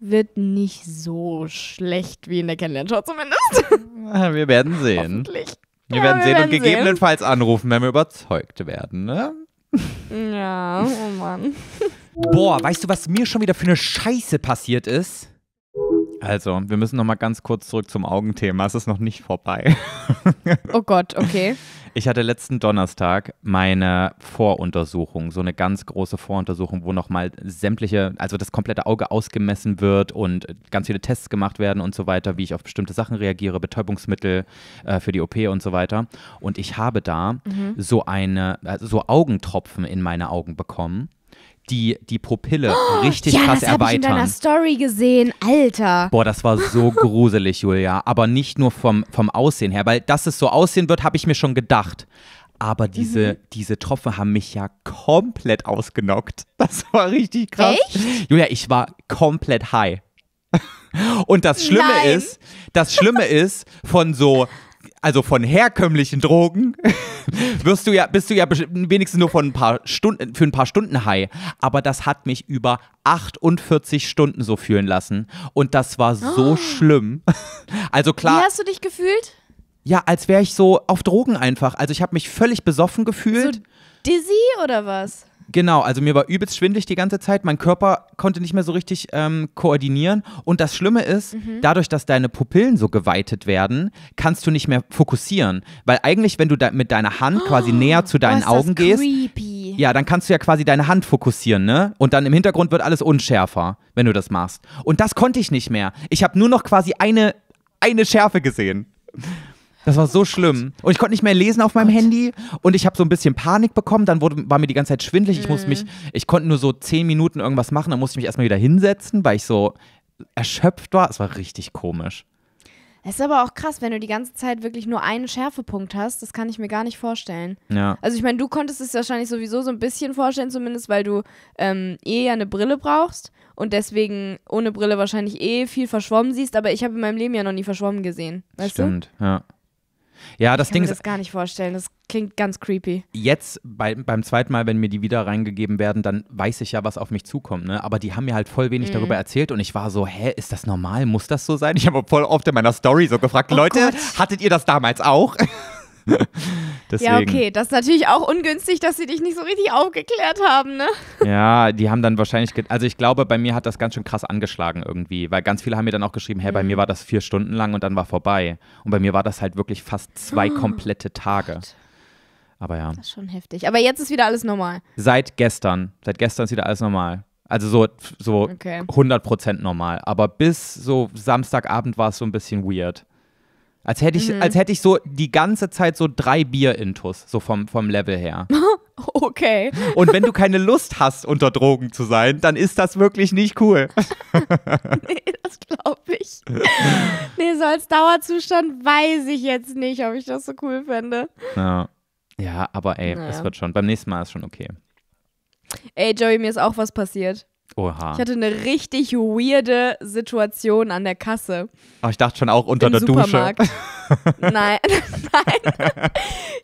wird nicht so schlecht wie in der Kennenlernshow zumindest.
Wir werden sehen. Hoffentlich. Wir ja, werden wir sehen werden und gegebenenfalls sehen. anrufen, wenn wir überzeugt werden, ne?
Ja, oh Mann. Boah,
weißt du, was mir schon wieder für eine Scheiße passiert ist? Also, wir müssen noch mal ganz kurz zurück zum Augenthema. Es ist noch nicht vorbei. oh Gott, okay. Ich hatte letzten Donnerstag meine Voruntersuchung, so eine ganz große Voruntersuchung, wo nochmal sämtliche, also das komplette Auge ausgemessen wird und ganz viele Tests gemacht werden und so weiter, wie ich auf bestimmte Sachen reagiere, Betäubungsmittel äh, für die OP und so weiter. Und ich habe da mhm. so eine, also so Augentropfen in meine Augen bekommen die, die Pupille oh, richtig ja, krass das erweitern. Ich in deiner
Story gesehen, Alter.
Boah, das war so gruselig, Julia. Aber nicht nur vom, vom Aussehen her, weil dass es so aussehen wird, habe ich mir schon gedacht. Aber mhm. diese, mhm. diese Tropfen haben mich ja komplett ausgenockt. Das war richtig krass. Echt? Julia, ich war komplett high. Und das Schlimme Nein. ist, das Schlimme ist, von so also von herkömmlichen Drogen wirst du ja, bist du ja wenigstens nur von ein paar Stunden, für ein paar Stunden high. Aber das hat mich über 48 Stunden so fühlen lassen. Und das war so oh. schlimm. Also klar. Wie hast
du dich gefühlt?
Ja, als wäre ich so auf Drogen einfach. Also ich habe mich völlig besoffen gefühlt. So
dizzy oder was?
Genau, also mir war übelst schwindlig die ganze Zeit. Mein Körper konnte nicht mehr so richtig ähm, koordinieren. Und das Schlimme ist, mhm. dadurch, dass deine Pupillen so geweitet werden, kannst du nicht mehr fokussieren. Weil eigentlich, wenn du da mit deiner Hand oh, quasi oh, näher zu deinen oh, Augen gehst. Creepy. Ja, dann kannst du ja quasi deine Hand fokussieren, ne? Und dann im Hintergrund wird alles unschärfer, wenn du das machst. Und das konnte ich nicht mehr. Ich habe nur noch quasi eine, eine Schärfe gesehen. Das war so schlimm. Und ich konnte nicht mehr lesen auf meinem Gott. Handy und ich habe so ein bisschen Panik bekommen. Dann wurde, war mir die ganze Zeit schwindelig. Ich musste mhm. mich, ich konnte nur so zehn Minuten irgendwas machen, dann musste ich mich erstmal wieder hinsetzen, weil ich so erschöpft war. Es war richtig komisch.
Es ist aber auch krass, wenn du die ganze Zeit wirklich nur einen Schärfepunkt hast. Das kann ich mir gar nicht vorstellen. Ja. Also ich meine, du konntest es wahrscheinlich sowieso so ein bisschen vorstellen, zumindest weil du ähm, eh ja eine Brille brauchst und deswegen ohne Brille wahrscheinlich eh viel verschwommen siehst. Aber ich habe in meinem Leben ja noch nie verschwommen gesehen. Weißt Stimmt,
du? ja. Ja, das ich kann mir ist, das
gar nicht vorstellen. Das klingt ganz creepy.
Jetzt bei, beim zweiten Mal, wenn mir die wieder reingegeben werden, dann weiß ich ja, was auf mich zukommt. Ne? Aber die haben mir halt voll wenig mhm. darüber erzählt und ich war so, hä, ist das normal? Muss das so sein? Ich habe voll oft in meiner Story so gefragt, oh Leute, Gott. hattet ihr das damals auch? ja, okay,
das ist natürlich auch ungünstig, dass sie dich nicht so richtig aufgeklärt haben, ne?
Ja, die haben dann wahrscheinlich, also ich glaube, bei mir hat das ganz schön krass angeschlagen irgendwie, weil ganz viele haben mir dann auch geschrieben, hey, bei mhm. mir war das vier Stunden lang und dann war vorbei. Und bei mir war das halt wirklich fast zwei komplette Tage. Gott. Aber ja. Das ist
schon heftig. Aber jetzt ist wieder alles normal.
Seit gestern. Seit gestern ist wieder alles normal. Also so, so okay. 100% normal. Aber bis so Samstagabend war es so ein bisschen weird. Als hätte ich, mhm. als hätte ich so die ganze Zeit so drei Bier-Intus, so vom, vom Level her.
okay. Und
wenn du keine Lust hast, unter Drogen zu sein, dann ist das wirklich nicht cool. nee,
das glaube ich. Nee, so als Dauerzustand weiß ich jetzt nicht, ob ich das so cool fände.
Ja, ja aber ey, naja. es wird schon. Beim nächsten Mal ist schon okay.
Ey, Joey, mir ist auch was passiert.
Oha. Ich hatte eine
richtig weirde Situation an der Kasse.
Aber ich dachte schon auch unter Im der Supermarkt. Dusche. Nein, nein.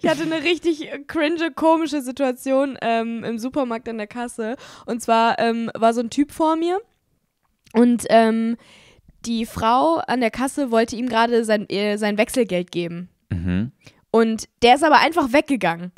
Ich hatte eine richtig cringe, komische Situation ähm, im Supermarkt an der Kasse. Und zwar ähm, war so ein Typ vor mir und ähm, die Frau an der Kasse wollte ihm gerade sein, äh, sein Wechselgeld geben. Mhm. Und der ist aber einfach weggegangen.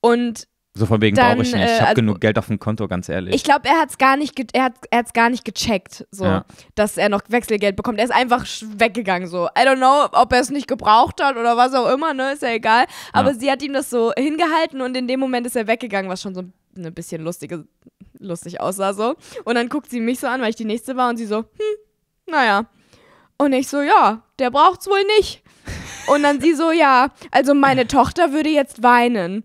Und so von wegen brauche ich nicht. Ich äh, habe also, genug
Geld auf dem Konto, ganz ehrlich. Ich
glaube, er hat es gar nicht, er hat, gar nicht gecheckt, so, ja. dass er noch Wechselgeld bekommt. Er ist einfach weggegangen, so. I don't know, ob er es nicht gebraucht hat oder was auch immer, ne, ist ja egal. Aber ja. sie hat ihm das so hingehalten und in dem Moment ist er weggegangen, was schon so ein bisschen lustige, lustig aussah, so. Und dann guckt sie mich so an, weil ich die nächste war und sie so, hm, naja. Und ich so, ja, der braucht es wohl nicht. Und dann sie so, ja, also meine Tochter würde jetzt weinen.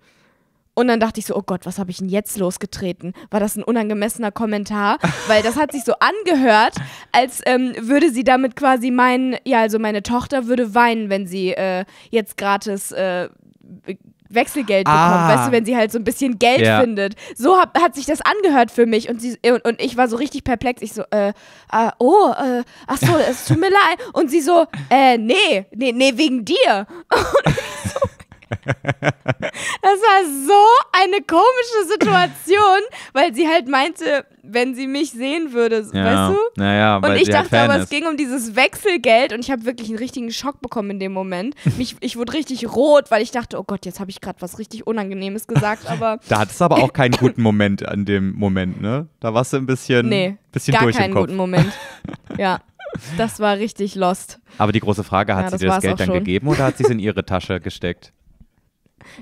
Und dann dachte ich so, oh Gott, was habe ich denn jetzt losgetreten? War das ein unangemessener Kommentar? Weil das hat sich so angehört, als ähm, würde sie damit quasi meinen, ja, also meine Tochter würde weinen, wenn sie äh, jetzt gratis äh, Wechselgeld ah. bekommt, ah. weißt du, wenn sie halt so ein bisschen Geld ja. findet. So hab, hat sich das angehört für mich und, sie, und, und ich war so richtig perplex. Ich so, äh, äh oh, äh, ach so, es tut mir leid. Und sie so, äh, nee, nee, nee, wegen dir. Und ich so, das war so eine komische Situation, weil sie halt meinte, wenn sie mich sehen würde, ja. weißt du?
Naja, und ich halt dachte aber, ist. es
ging um dieses Wechselgeld und ich habe wirklich einen richtigen Schock bekommen in dem Moment. Mich, ich wurde richtig rot, weil ich dachte, oh Gott, jetzt habe ich gerade was richtig Unangenehmes gesagt, aber. da
hattest du aber auch keinen guten Moment an dem Moment, ne? Da warst du ein bisschen, nee, bisschen gar durch keinen im Kopf. guten
Moment. Ja. Das war richtig lost.
Aber die große Frage, hat ja, sie dir das Geld dann schon. gegeben oder hat sie es in ihre Tasche gesteckt?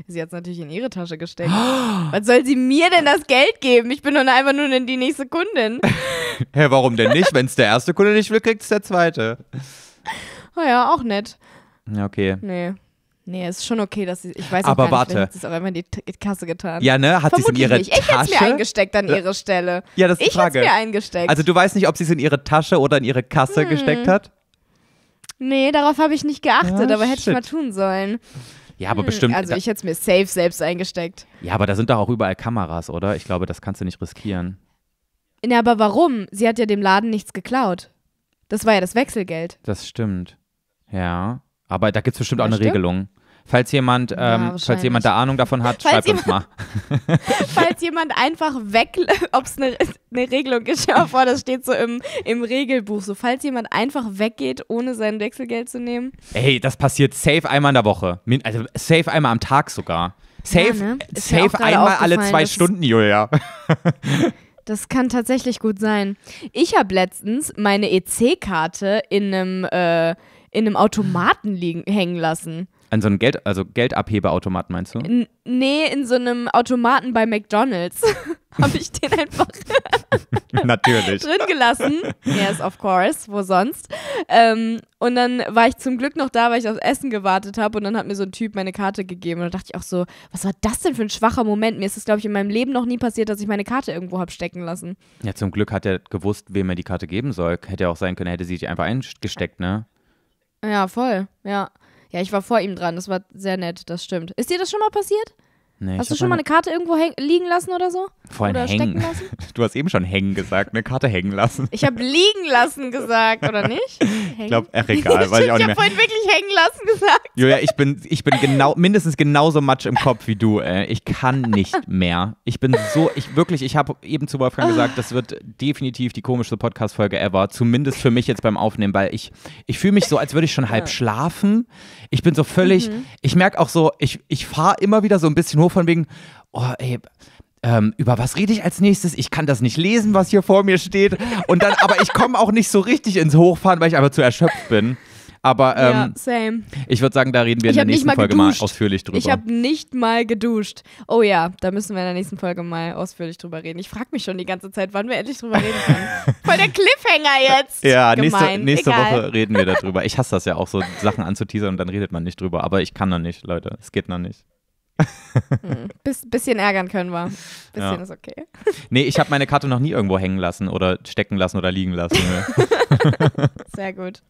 Sie hat es natürlich in ihre Tasche gesteckt. Oh. Was soll sie mir denn das Geld geben? Ich bin doch einfach nur die nächste Kundin. Hä,
hey, warum denn nicht? Wenn es der erste Kunde nicht will, kriegt es der zweite.
Oh ja, auch nett. Ja, okay. Nee. Nee, es ist schon okay, dass sie. Ich weiß aber nicht, warte. Hat sie es auch einmal in die T Kasse getan. Ja, ne? Hat sie es in ihre nicht. Tasche? Ich hätte es mir eingesteckt an äh, ihre Stelle. Ja, das ist ich Ich hätte es mir eingesteckt. Also, du
weißt nicht, ob sie es in ihre Tasche oder in ihre Kasse hm. gesteckt hat?
Nee, darauf habe ich nicht geachtet, ja, ah, aber shit. hätte ich mal tun sollen.
Ja, aber hm, bestimmt. Also ich
hätte es mir safe selbst eingesteckt.
Ja, aber da sind doch auch überall Kameras, oder? Ich glaube, das kannst du nicht riskieren.
Na, aber warum? Sie hat ja dem Laden nichts geklaut. Das war ja das Wechselgeld.
Das stimmt. Ja. Aber da gibt es bestimmt das auch eine stimmt. Regelung. Falls jemand, ähm, ja, falls jemand da Ahnung davon hat, falls schreibt uns mal.
falls jemand einfach weg, ob es eine ne Regelung ist, ja vor, das steht so im, im Regelbuch. So, falls jemand einfach weggeht, ohne sein Wechselgeld zu nehmen.
Ey, das passiert safe einmal in der Woche. Also safe einmal am Tag sogar. Safe, ja, ne? safe einmal alle zwei Stunden, Julia.
Das kann tatsächlich gut sein. Ich habe letztens meine EC-Karte in einem äh, Automaten liegen, hängen lassen.
An so einem Geld, also Geldabhebeautomat meinst du? N
nee, in so einem Automaten bei McDonalds. Habe ich den einfach Natürlich. drin gelassen. Yes, of course, wo sonst. Ähm, und dann war ich zum Glück noch da, weil ich aufs Essen gewartet habe und dann hat mir so ein Typ meine Karte gegeben und da dachte ich auch so, was war das denn für ein schwacher Moment? Mir ist es glaube ich in meinem Leben noch nie passiert, dass ich meine Karte irgendwo habe stecken lassen.
Ja, zum Glück hat er gewusst, wem er die Karte geben soll. Hätte ja auch sein können, er hätte sie sich einfach eingesteckt, ne?
Ja, voll. Ja. Ja, ich war vor ihm dran. Das war sehr nett, das stimmt. Ist dir das schon mal passiert? Nee, Hast du schon mal eine Karte irgendwo liegen lassen oder so? Vor allem oder hängen.
Du hast eben schon hängen gesagt, eine Karte hängen lassen. Ich
habe liegen lassen gesagt, oder nicht? Hängen? Ich glaube,
ach egal, weiß ich Ich habe vorhin
wirklich hängen lassen gesagt.
Julia, ich bin, ich bin genau, mindestens genauso matsch im Kopf wie du. Ey. Ich kann nicht mehr. Ich bin so, ich wirklich, ich habe eben zu Wolfgang gesagt, das wird definitiv die komischste Podcast-Folge ever. Zumindest für mich jetzt beim Aufnehmen, weil ich, ich fühle mich so, als würde ich schon halb ja. schlafen. Ich bin so völlig, mhm. ich merke auch so, ich, ich fahre immer wieder so ein bisschen hoch von wegen, oh ey, ähm, über was rede ich als nächstes? Ich kann das nicht lesen, was hier vor mir steht. Und dann, aber ich komme auch nicht so richtig ins Hochfahren, weil ich einfach zu erschöpft bin. Aber ähm, ja, ich würde sagen, da reden wir ich in der nächsten mal Folge geduscht. mal ausführlich drüber. Ich habe
nicht mal geduscht. Oh ja, da müssen wir in der nächsten Folge mal ausführlich drüber reden. Ich frage mich schon die ganze Zeit, wann wir endlich drüber reden können. Voll der Cliffhanger jetzt. Ja, Gemein. nächste, nächste Woche
reden wir darüber. Ich hasse das ja auch, so Sachen anzuteasern und dann redet man nicht drüber. Aber ich kann noch nicht, Leute. Es geht noch nicht. Hm.
Biss, bisschen ärgern können wir. Bisschen ja. ist okay.
Nee, ich habe meine Karte noch nie irgendwo hängen lassen oder stecken lassen oder liegen lassen. Sehr gut.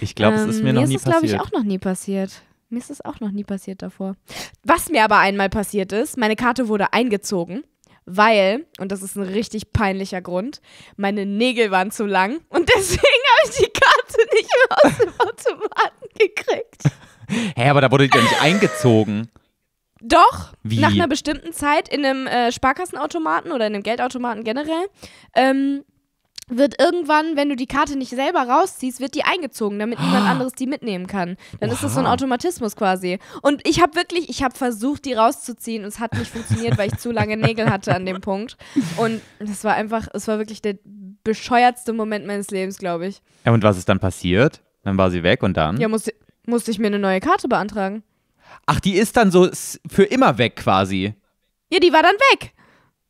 Ich glaube, ähm, es ist ähm, mir noch mir nie ist passiert. Mir ist glaube ich,
auch noch nie passiert. Mir ist es auch noch nie passiert davor. Was mir aber einmal passiert ist, meine Karte wurde eingezogen, weil, und das ist ein richtig peinlicher Grund, meine Nägel waren zu lang und deswegen habe ich die Karte nicht mehr aus dem Automaten
gekriegt. Hä, aber da wurde die ja nicht eingezogen. Doch, Wie? nach einer
bestimmten Zeit in einem äh, Sparkassenautomaten oder in einem Geldautomaten generell. Ähm, wird irgendwann, wenn du die Karte nicht selber rausziehst, wird die eingezogen, damit niemand ah. anderes die mitnehmen kann. Dann wow. ist das so ein Automatismus quasi. Und ich habe wirklich, ich habe versucht, die rauszuziehen und es hat nicht funktioniert, weil ich zu lange Nägel hatte an dem Punkt. Und das war einfach, es war wirklich der bescheuertste Moment meines Lebens, glaube ich.
Ja, und was ist dann passiert? Dann war sie weg und dann? Ja,
musste, musste ich mir eine neue Karte beantragen.
Ach, die ist dann so für immer weg quasi.
Ja, die war dann weg.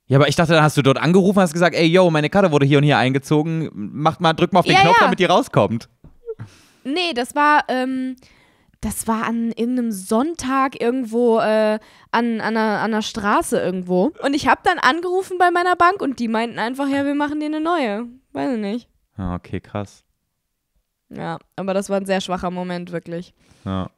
Ja, aber ich dachte, dann hast du dort angerufen, hast gesagt, ey, yo, meine Karte wurde hier und hier eingezogen. Macht mal, drück mal auf den ja, Knopf, ja. damit die rauskommt.
Nee, das war, ähm, das war an irgendeinem Sonntag irgendwo äh, an, an, einer, an einer Straße irgendwo. Und ich habe dann angerufen bei meiner Bank und die meinten einfach, ja, wir machen dir eine neue. Weiß ich nicht.
Ah, okay, krass.
Ja, aber das war ein sehr schwacher Moment, wirklich.
Ja.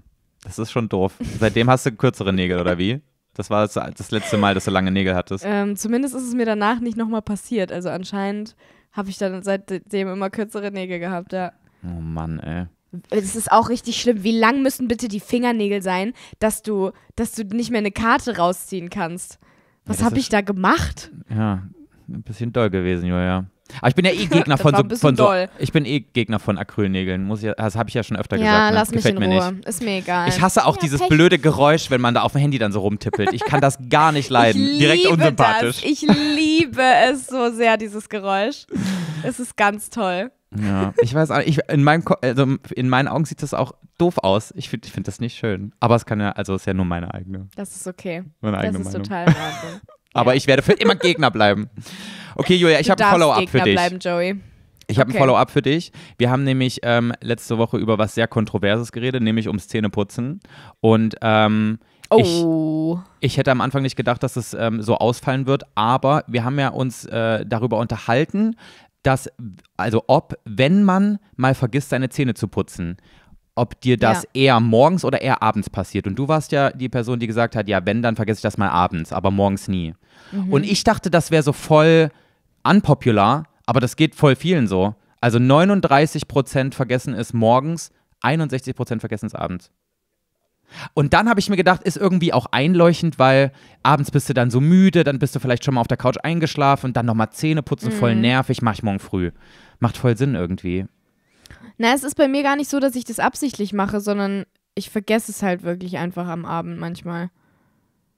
Das ist schon doof. Seitdem hast du kürzere Nägel, oder wie? Das war das, das letzte Mal, dass du lange Nägel hattest.
Ähm, zumindest ist es mir danach nicht nochmal passiert. Also anscheinend habe ich dann seitdem immer kürzere Nägel gehabt, ja.
Oh Mann, ey.
Es ist auch richtig schlimm. Wie lang müssen bitte die Fingernägel sein, dass du, dass du nicht mehr eine Karte rausziehen kannst? Was ja, habe ich da gemacht?
Ja, ein bisschen doll gewesen, Julia. Aber ich bin ja eh Gegner von so, von so ich bin eh Gegner von Acrylnägeln, muss ich, das habe ich ja schon öfter ja, gesagt. Ja, ne? lass ne? mich in Ruhe, nicht.
ist mir egal. Ich hasse auch ja, dieses Pech. blöde
Geräusch, wenn man da auf dem Handy dann so rumtippelt. Ich kann das gar nicht leiden, ich direkt liebe unsympathisch.
Das. Ich liebe es so sehr dieses Geräusch. Es ist ganz toll.
Ja, ich weiß auch, ich, in, meinem, also in meinen Augen sieht das auch doof aus. Ich finde ich find das nicht schön. Aber es kann ja, also ist ja nur meine eigene. Das ist okay. Meine eigene das ist Meinung. total in Ordnung. Aber ja. ich werde für immer Gegner bleiben. Okay, Julia, ich habe ein Follow-up für dich. Bleiben, Joey. Ich habe okay. ein Follow-up für dich. Wir haben nämlich ähm, letzte Woche über was sehr Kontroverses geredet, nämlich ums Zähneputzen. Und ähm, oh. ich, ich, hätte am Anfang nicht gedacht, dass es ähm, so ausfallen wird, aber wir haben ja uns äh, darüber unterhalten, dass, also ob, wenn man mal vergisst, seine Zähne zu putzen, ob dir das ja. eher morgens oder eher abends passiert. Und du warst ja die Person, die gesagt hat, ja, wenn, dann vergesse ich das mal abends, aber morgens nie. Mhm. Und ich dachte, das wäre so voll unpopular, aber das geht voll vielen so. Also 39% vergessen es morgens, 61% vergessen es abends. Und dann habe ich mir gedacht, ist irgendwie auch einleuchtend, weil abends bist du dann so müde, dann bist du vielleicht schon mal auf der Couch eingeschlafen dann nochmal Zähne putzen, mhm. voll nervig, mach ich morgen früh. Macht voll Sinn irgendwie.
Na, es ist bei mir gar nicht so, dass ich das absichtlich mache, sondern ich vergesse es halt wirklich einfach am Abend manchmal.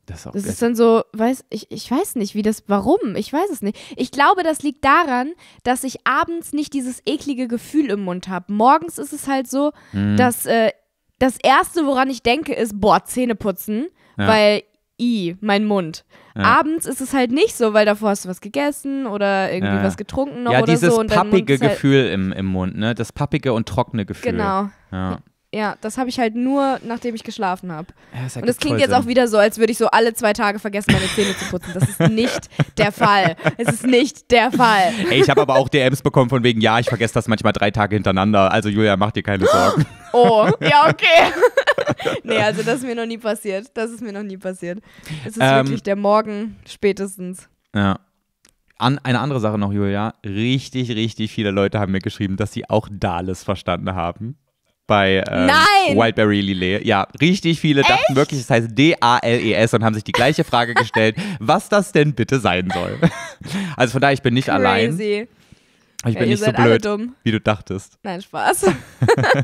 Das, ist, das ist dann so, weiß ich, ich weiß nicht, wie das, warum, ich weiß es nicht. Ich glaube, das liegt daran, dass ich abends nicht dieses eklige Gefühl im Mund habe. Morgens ist es halt so, mhm. dass äh, das erste, woran ich denke, ist, boah, Zähne putzen, ja. weil I, mein Mund. Ja. Abends ist es halt nicht so, weil davor hast du was gegessen oder irgendwie ja. was getrunken noch ja, oder so. Ja, dieses pappige halt Gefühl
im, im Mund, ne? Das pappige und trockene Gefühl. Genau. Ja.
Ja, das habe ich halt nur, nachdem ich geschlafen habe. Ja, und das klingt jetzt Sinn. auch wieder so, als würde ich so alle zwei Tage vergessen, meine Zähne zu putzen. Das ist nicht der Fall. Es ist nicht der Fall. Ey, ich
habe aber auch DMs bekommen von wegen, ja, ich vergesse das manchmal drei Tage hintereinander. Also Julia, mach dir keine Sorgen. Oh, ja, okay.
nee, also das ist mir noch nie passiert. Das ist mir noch nie passiert. Es ist ähm, wirklich der Morgen spätestens.
Ja. An, eine andere Sache noch, Julia. Richtig, richtig viele Leute haben mir geschrieben, dass sie auch Dales verstanden haben bei ähm, Wildberry Lillet. Ja, richtig viele Echt? dachten wirklich, es heißt D-A-L-E-S und haben sich die gleiche Frage gestellt, was das denn bitte sein soll. also von daher, ich bin nicht Crazy. allein.
Ich ja, bin nicht so blöd, wie du dachtest. Nein, Spaß.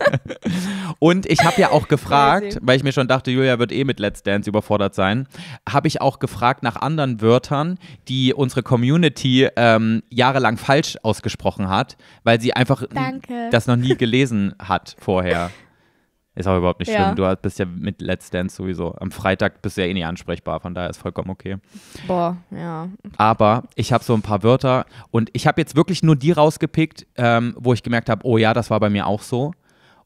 und ich habe ja auch gefragt, weil
ich mir schon dachte, Julia wird eh mit Let's Dance überfordert sein, habe ich auch gefragt nach anderen Wörtern, die unsere Community ähm, jahrelang falsch ausgesprochen hat, weil sie einfach Danke. das noch nie gelesen hat vorher. Ist auch überhaupt nicht ja. schlimm. Du bist ja mit Let's Dance sowieso. Am Freitag bist du ja eh nicht ansprechbar, von daher ist vollkommen okay.
Boah, ja.
Aber ich habe so ein paar Wörter und ich habe jetzt wirklich nur die rausgepickt, ähm, wo ich gemerkt habe, oh ja, das war bei mir auch so.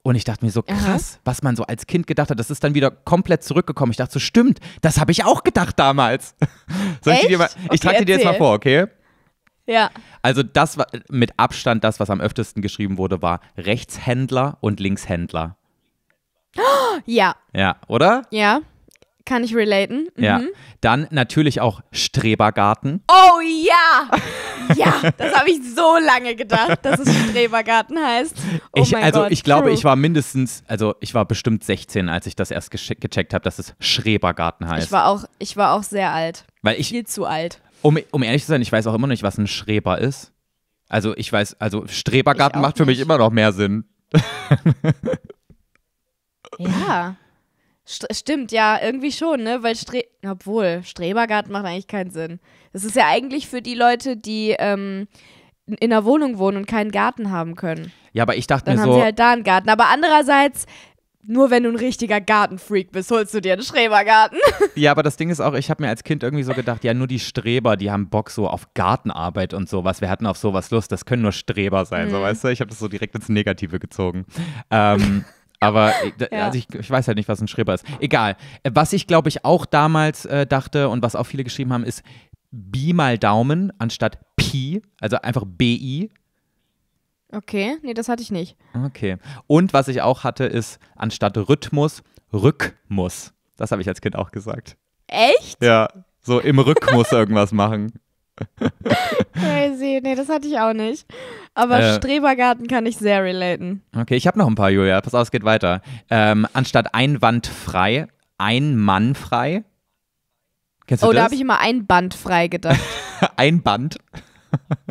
Und ich dachte mir so, krass, Aha. was man so als Kind gedacht hat, das ist dann wieder komplett zurückgekommen. Ich dachte so, stimmt, das habe ich auch gedacht damals. Soll ich, dir mal, ich okay, trage dir jetzt mal vor, okay? Ja. Also das war mit Abstand das, was am öftesten geschrieben wurde, war Rechtshändler und Linkshändler.
Ja.
Ja, oder?
Ja. Kann ich relaten. Mhm. Ja.
Dann natürlich auch Strebergarten.
Oh ja! Ja, das habe ich so lange gedacht, dass es Strebergarten heißt. Oh ich, also Gott. ich glaube, True. ich
war mindestens, also ich war bestimmt 16, als ich das erst gecheckt habe, dass es Schrebergarten heißt. Ich
war auch, ich war auch sehr alt.
Weil ich, Viel zu alt. Um, um ehrlich zu sein, ich weiß auch immer noch nicht, was ein Schreber ist. Also ich weiß, also Strebergarten macht für mich immer noch mehr Sinn.
Ja. St stimmt, ja, irgendwie schon, ne? Weil Stre obwohl, Strebergarten macht eigentlich keinen Sinn. Das ist ja eigentlich für die Leute, die ähm, in einer Wohnung wohnen und keinen Garten haben können.
Ja, aber ich dachte Dann mir so. Dann haben sie halt
da einen Garten. Aber andererseits, nur wenn du ein richtiger Gartenfreak bist, holst du dir einen Strebergarten.
Ja, aber das Ding ist auch, ich habe mir als Kind irgendwie so gedacht, ja, nur die Streber, die haben Bock so auf Gartenarbeit und sowas. Wir hatten auf sowas Lust, das können nur Streber sein, mhm. so weißt du. Ich habe das so direkt ins Negative gezogen. Ähm. Aber äh, ja. also ich, ich, weiß halt nicht, was ein Schribber ist. Egal. Äh, was ich, glaube ich, auch damals äh, dachte und was auch viele geschrieben haben, ist Bi mal Daumen anstatt Pi, also einfach BI.
Okay, nee, das hatte ich nicht.
Okay. Und was ich auch hatte, ist anstatt Rhythmus Rückmus. Das habe ich als Kind auch gesagt. Echt? Ja, so im Rückmus irgendwas machen.
Crazy. Nee, das hatte ich auch nicht. Aber äh, Strebergarten kann ich sehr relaten.
Okay, ich habe noch ein paar, Julia. Pass auf, es geht weiter. Ähm, anstatt einwandfrei, ein Mann Kennst du oh, das? da habe ich
immer ein Band gedacht.
ein Band?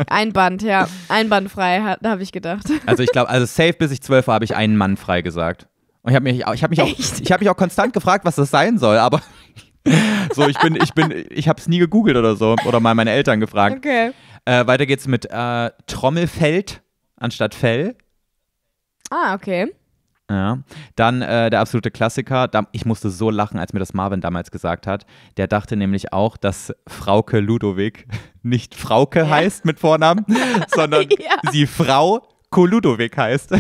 ein Band, ja. Ein Band frei, habe ich gedacht. Also ich glaube,
also safe bis ich zwölf war, habe ich einen Mann frei gesagt. Und ich habe mich, hab mich, hab mich auch konstant gefragt, was das sein soll, aber So, ich bin, ich bin, ich habe es nie gegoogelt oder so oder mal meine Eltern gefragt. Okay. Äh, weiter geht's mit äh, Trommelfeld anstatt Fell.
Ah, okay.
Ja. Dann äh, der absolute Klassiker. Da, ich musste so lachen, als mir das Marvin damals gesagt hat. Der dachte nämlich auch, dass Frauke Ludowig nicht Frauke ja. heißt mit Vornamen, sondern ja. sie Frau Koludovic heißt. ja,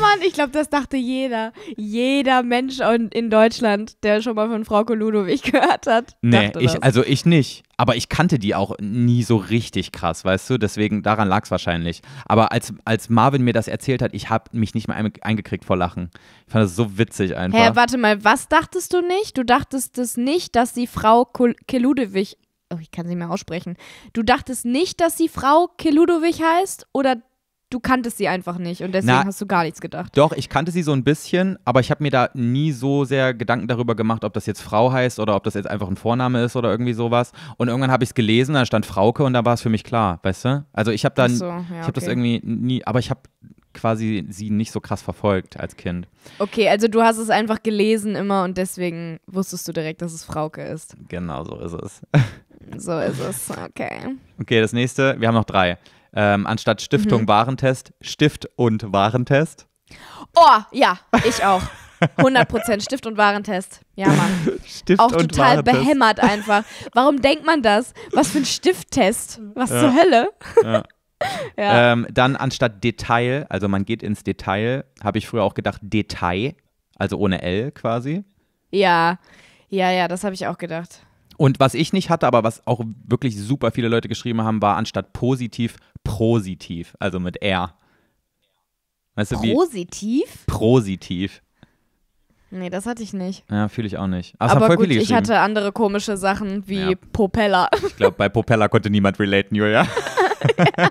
Mann, ich glaube, das dachte jeder. Jeder Mensch in Deutschland, der schon mal von Frau Koludovic gehört hat.
Nee, ich, also ich nicht. Aber ich kannte die auch nie so richtig krass, weißt du? Deswegen, daran lag es wahrscheinlich. Aber als, als Marvin mir das erzählt hat, ich habe mich nicht mehr eingekriegt vor Lachen. Ich fand das so witzig einfach. Hä, warte
mal, was dachtest du nicht? Du dachtest es nicht, dass die Frau Koludovic. oh, ich kann sie nicht mehr aussprechen. Du dachtest nicht, dass sie Frau Keludovic heißt oder du kanntest sie einfach nicht und deswegen Na, hast du gar nichts gedacht.
Doch, ich kannte sie so ein bisschen, aber ich habe mir da nie so sehr Gedanken darüber gemacht, ob das jetzt Frau heißt oder ob das jetzt einfach ein Vorname ist oder irgendwie sowas. Und irgendwann habe ich es gelesen, da stand Frauke und da war es für mich klar, weißt du? Also ich habe dann, so, ja, ich habe okay. das irgendwie nie, aber ich habe quasi sie nicht so krass verfolgt als Kind.
Okay, also du hast es einfach gelesen immer und deswegen wusstest du direkt, dass es Frauke ist.
Genau, so ist es.
So ist es, okay.
Okay, das nächste, wir haben noch drei. Ähm, anstatt Stiftung mhm. Warentest, Stift und Warentest.
Oh, ja, ich auch. 100% Stift und Warentest. Ja, Mann. Stift auch und total Warentest. behämmert einfach. Warum denkt man das? Was für ein Stifttest? Was ja. zur Hölle?
Ja. ja. Ähm, dann anstatt Detail, also man geht ins Detail, habe ich früher auch gedacht, Detail, also ohne L quasi.
Ja, ja, ja, das habe ich auch gedacht.
Und was ich nicht hatte, aber was auch wirklich super viele Leute geschrieben haben, war anstatt positiv, positiv, also mit R. Weißt du, wie? Positiv? Positiv.
Nee, das hatte ich nicht.
Ja, fühle ich auch nicht. Aber, aber gut, ich hatte
andere komische Sachen wie ja. Propeller. Ich glaube,
bei Propeller konnte niemand relaten, Julia. ja.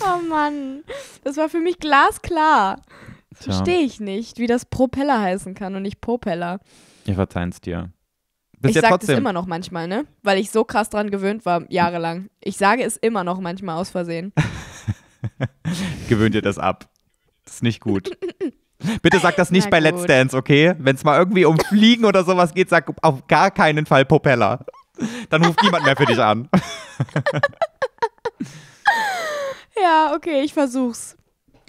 oh Mann, das war für mich glasklar. Verstehe ich nicht, wie das Propeller heißen kann und nicht Propeller.
Ich verzeihen es dir ich sage es immer
noch manchmal, ne? Weil ich so krass dran gewöhnt war, jahrelang. Ich sage es immer noch manchmal aus Versehen.
Gewöhnt ihr das ab. Das ist nicht gut. Bitte sag das nicht Na bei gut. Let's Dance, okay? Wenn es mal irgendwie um Fliegen oder sowas geht, sag auf gar keinen Fall Propeller. Dann ruft niemand mehr für dich an.
ja, okay, ich versuch's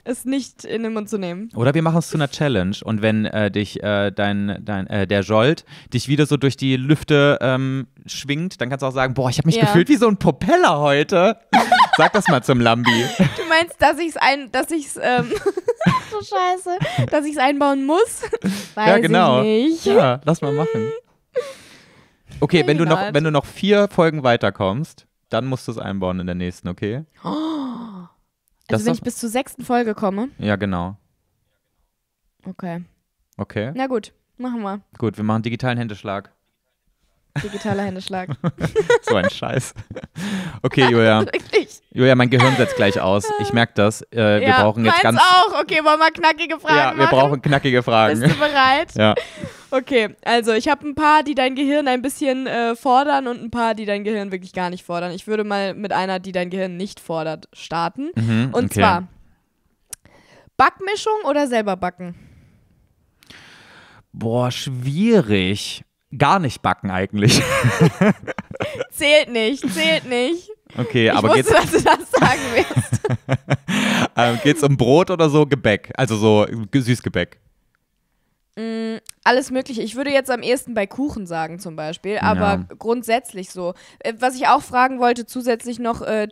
es nicht in den Mund zu nehmen.
Oder wir machen es zu einer Challenge und wenn äh, dich äh, dein, dein äh, der Jolt dich wieder so durch die Lüfte ähm, schwingt, dann kannst du auch sagen, boah, ich habe mich ja. gefühlt wie so ein Propeller heute. Sag das mal zum Lambi.
Du meinst, dass ich es ein, dass ich es ähm, so scheiße, dass ich es einbauen muss? Weiß ja, genau. Ich nicht.
Ja, lass mal machen. Hm. Okay, wenn du, noch, wenn du noch vier Folgen weiterkommst, dann musst du es einbauen in der nächsten, okay? Oh.
Also das wenn ich bis zur sechsten Folge komme? Ja, genau. Okay. Okay. Na gut, machen wir.
Gut, wir machen digitalen Händeschlag.
Digitaler Händeschlag.
so ein Scheiß. Okay, Julia. Julia, mein Gehirn setzt gleich aus. Ich merke das. Äh, ja, wir brauchen jetzt ganz.
auch. Okay, wollen wir knackige Fragen ja, wir machen? brauchen
knackige Fragen. Bist du bereit? Ja.
Okay, also ich habe ein paar, die dein Gehirn ein bisschen äh, fordern und ein paar, die dein Gehirn wirklich gar nicht fordern. Ich würde mal mit einer, die dein Gehirn nicht fordert, starten. Mhm, und okay. zwar Backmischung oder selber backen?
Boah, schwierig. Gar nicht backen eigentlich.
zählt nicht, zählt nicht. Okay, ich aber wusste, geht's. dass du das sagen willst.
ähm, geht's um Brot oder so Gebäck? Also so äh, Süßgebäck.
Mm, alles Mögliche. Ich würde jetzt am ehesten bei Kuchen sagen zum Beispiel, aber ja. grundsätzlich so. Äh, was ich auch fragen wollte, zusätzlich noch äh,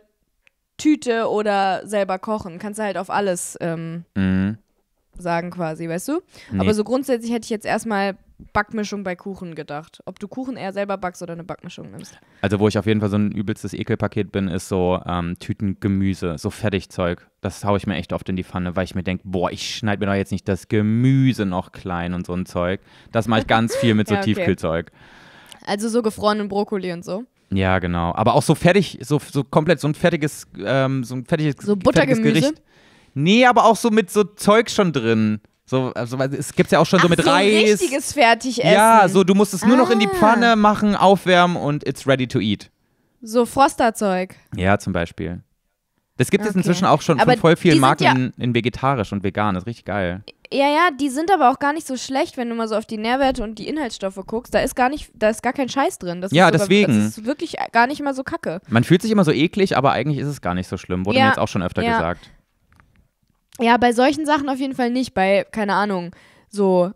Tüte oder selber kochen. Kannst du halt auf alles ähm, mhm. sagen quasi, weißt du? Nee. Aber so grundsätzlich hätte ich jetzt erstmal Backmischung bei Kuchen gedacht. Ob du Kuchen eher selber backst oder eine Backmischung nimmst.
Also, wo ich auf jeden Fall so ein übelstes Ekelpaket bin, ist so ähm, Tütengemüse, so Fertigzeug. Das haue ich mir echt oft in die Pfanne, weil ich mir denke, boah, ich schneide mir doch jetzt nicht das Gemüse noch klein und so ein Zeug. Das mache ich ganz viel mit so ja, okay. Tiefkühlzeug.
Also so gefrorenen Brokkoli und so.
Ja, genau. Aber auch so fertig, so, so komplett, so ein fertiges, ähm, so ein fertiges, so Buttergemüse. Fertiges Gericht. Nee, aber auch so mit so Zeug schon drin. So, also, es gibt ja auch schon Ach, so mit so Reis.
richtiges Fertigessen. Ja, so
du musst es nur ah. noch in die ah. Pfanne machen, aufwärmen und it's ready to eat.
So Frosterzeug.
Ja, zum Beispiel. Das gibt es okay. inzwischen auch schon aber von voll vielen Marken ja in, in, vegetarisch und vegan. Das ist richtig geil.
Ja, ja, die sind aber auch gar nicht so schlecht, wenn du mal so auf die Nährwerte und die Inhaltsstoffe guckst. Da ist gar nicht, da ist gar kein Scheiß drin. Das ja, sogar, deswegen. Das ist wirklich gar nicht mal so kacke.
Man fühlt sich immer so eklig, aber eigentlich ist es gar nicht so schlimm. Wurde ja, mir jetzt auch schon öfter ja. gesagt.
Ja, bei solchen Sachen auf jeden Fall nicht. Bei, keine Ahnung, so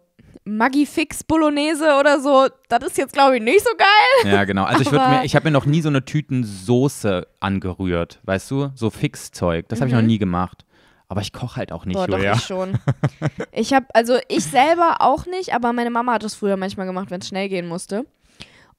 Maggi Fix Bolognese oder so, das ist jetzt glaube ich nicht so geil. Ja, genau. Also ich ich
habe mir noch nie so eine Tütensoße angerührt, weißt du, so Fixzeug. Das mhm. habe ich noch mhm. nie gemacht. Aber ich koche halt auch nicht, Boah, doch, ich schon.
Ich habe also ich selber auch nicht, aber meine Mama hat das früher manchmal gemacht, wenn es schnell gehen musste.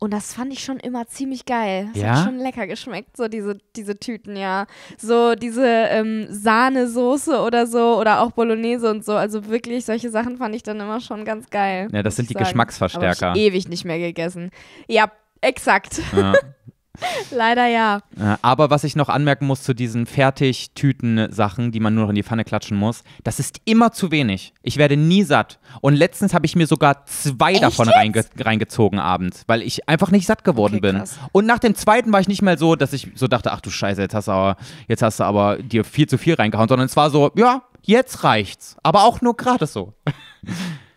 Und das fand ich schon immer ziemlich geil. Das ja? hat schon lecker geschmeckt, so diese, diese Tüten, ja. So diese ähm, Sahnesoße oder so oder auch Bolognese und so. Also wirklich, solche Sachen fand ich dann immer schon ganz geil. Ja, das sind die sagen. Geschmacksverstärker. Aber ich ewig nicht mehr gegessen. Ja, exakt. Ja. Leider ja.
Äh, aber was ich noch anmerken muss zu diesen Fertigtüten-Sachen, die man nur noch in die Pfanne klatschen muss, das ist immer zu wenig. Ich werde nie satt. Und letztens habe ich mir sogar zwei Echt davon reinge reingezogen abends, weil ich einfach nicht satt geworden okay, bin. Krass. Und nach dem zweiten war ich nicht mehr so, dass ich so dachte, ach du Scheiße, jetzt hast du aber, jetzt hast du aber dir viel zu viel reingehauen, sondern es war so, ja, jetzt reicht's. Aber auch nur gerade so.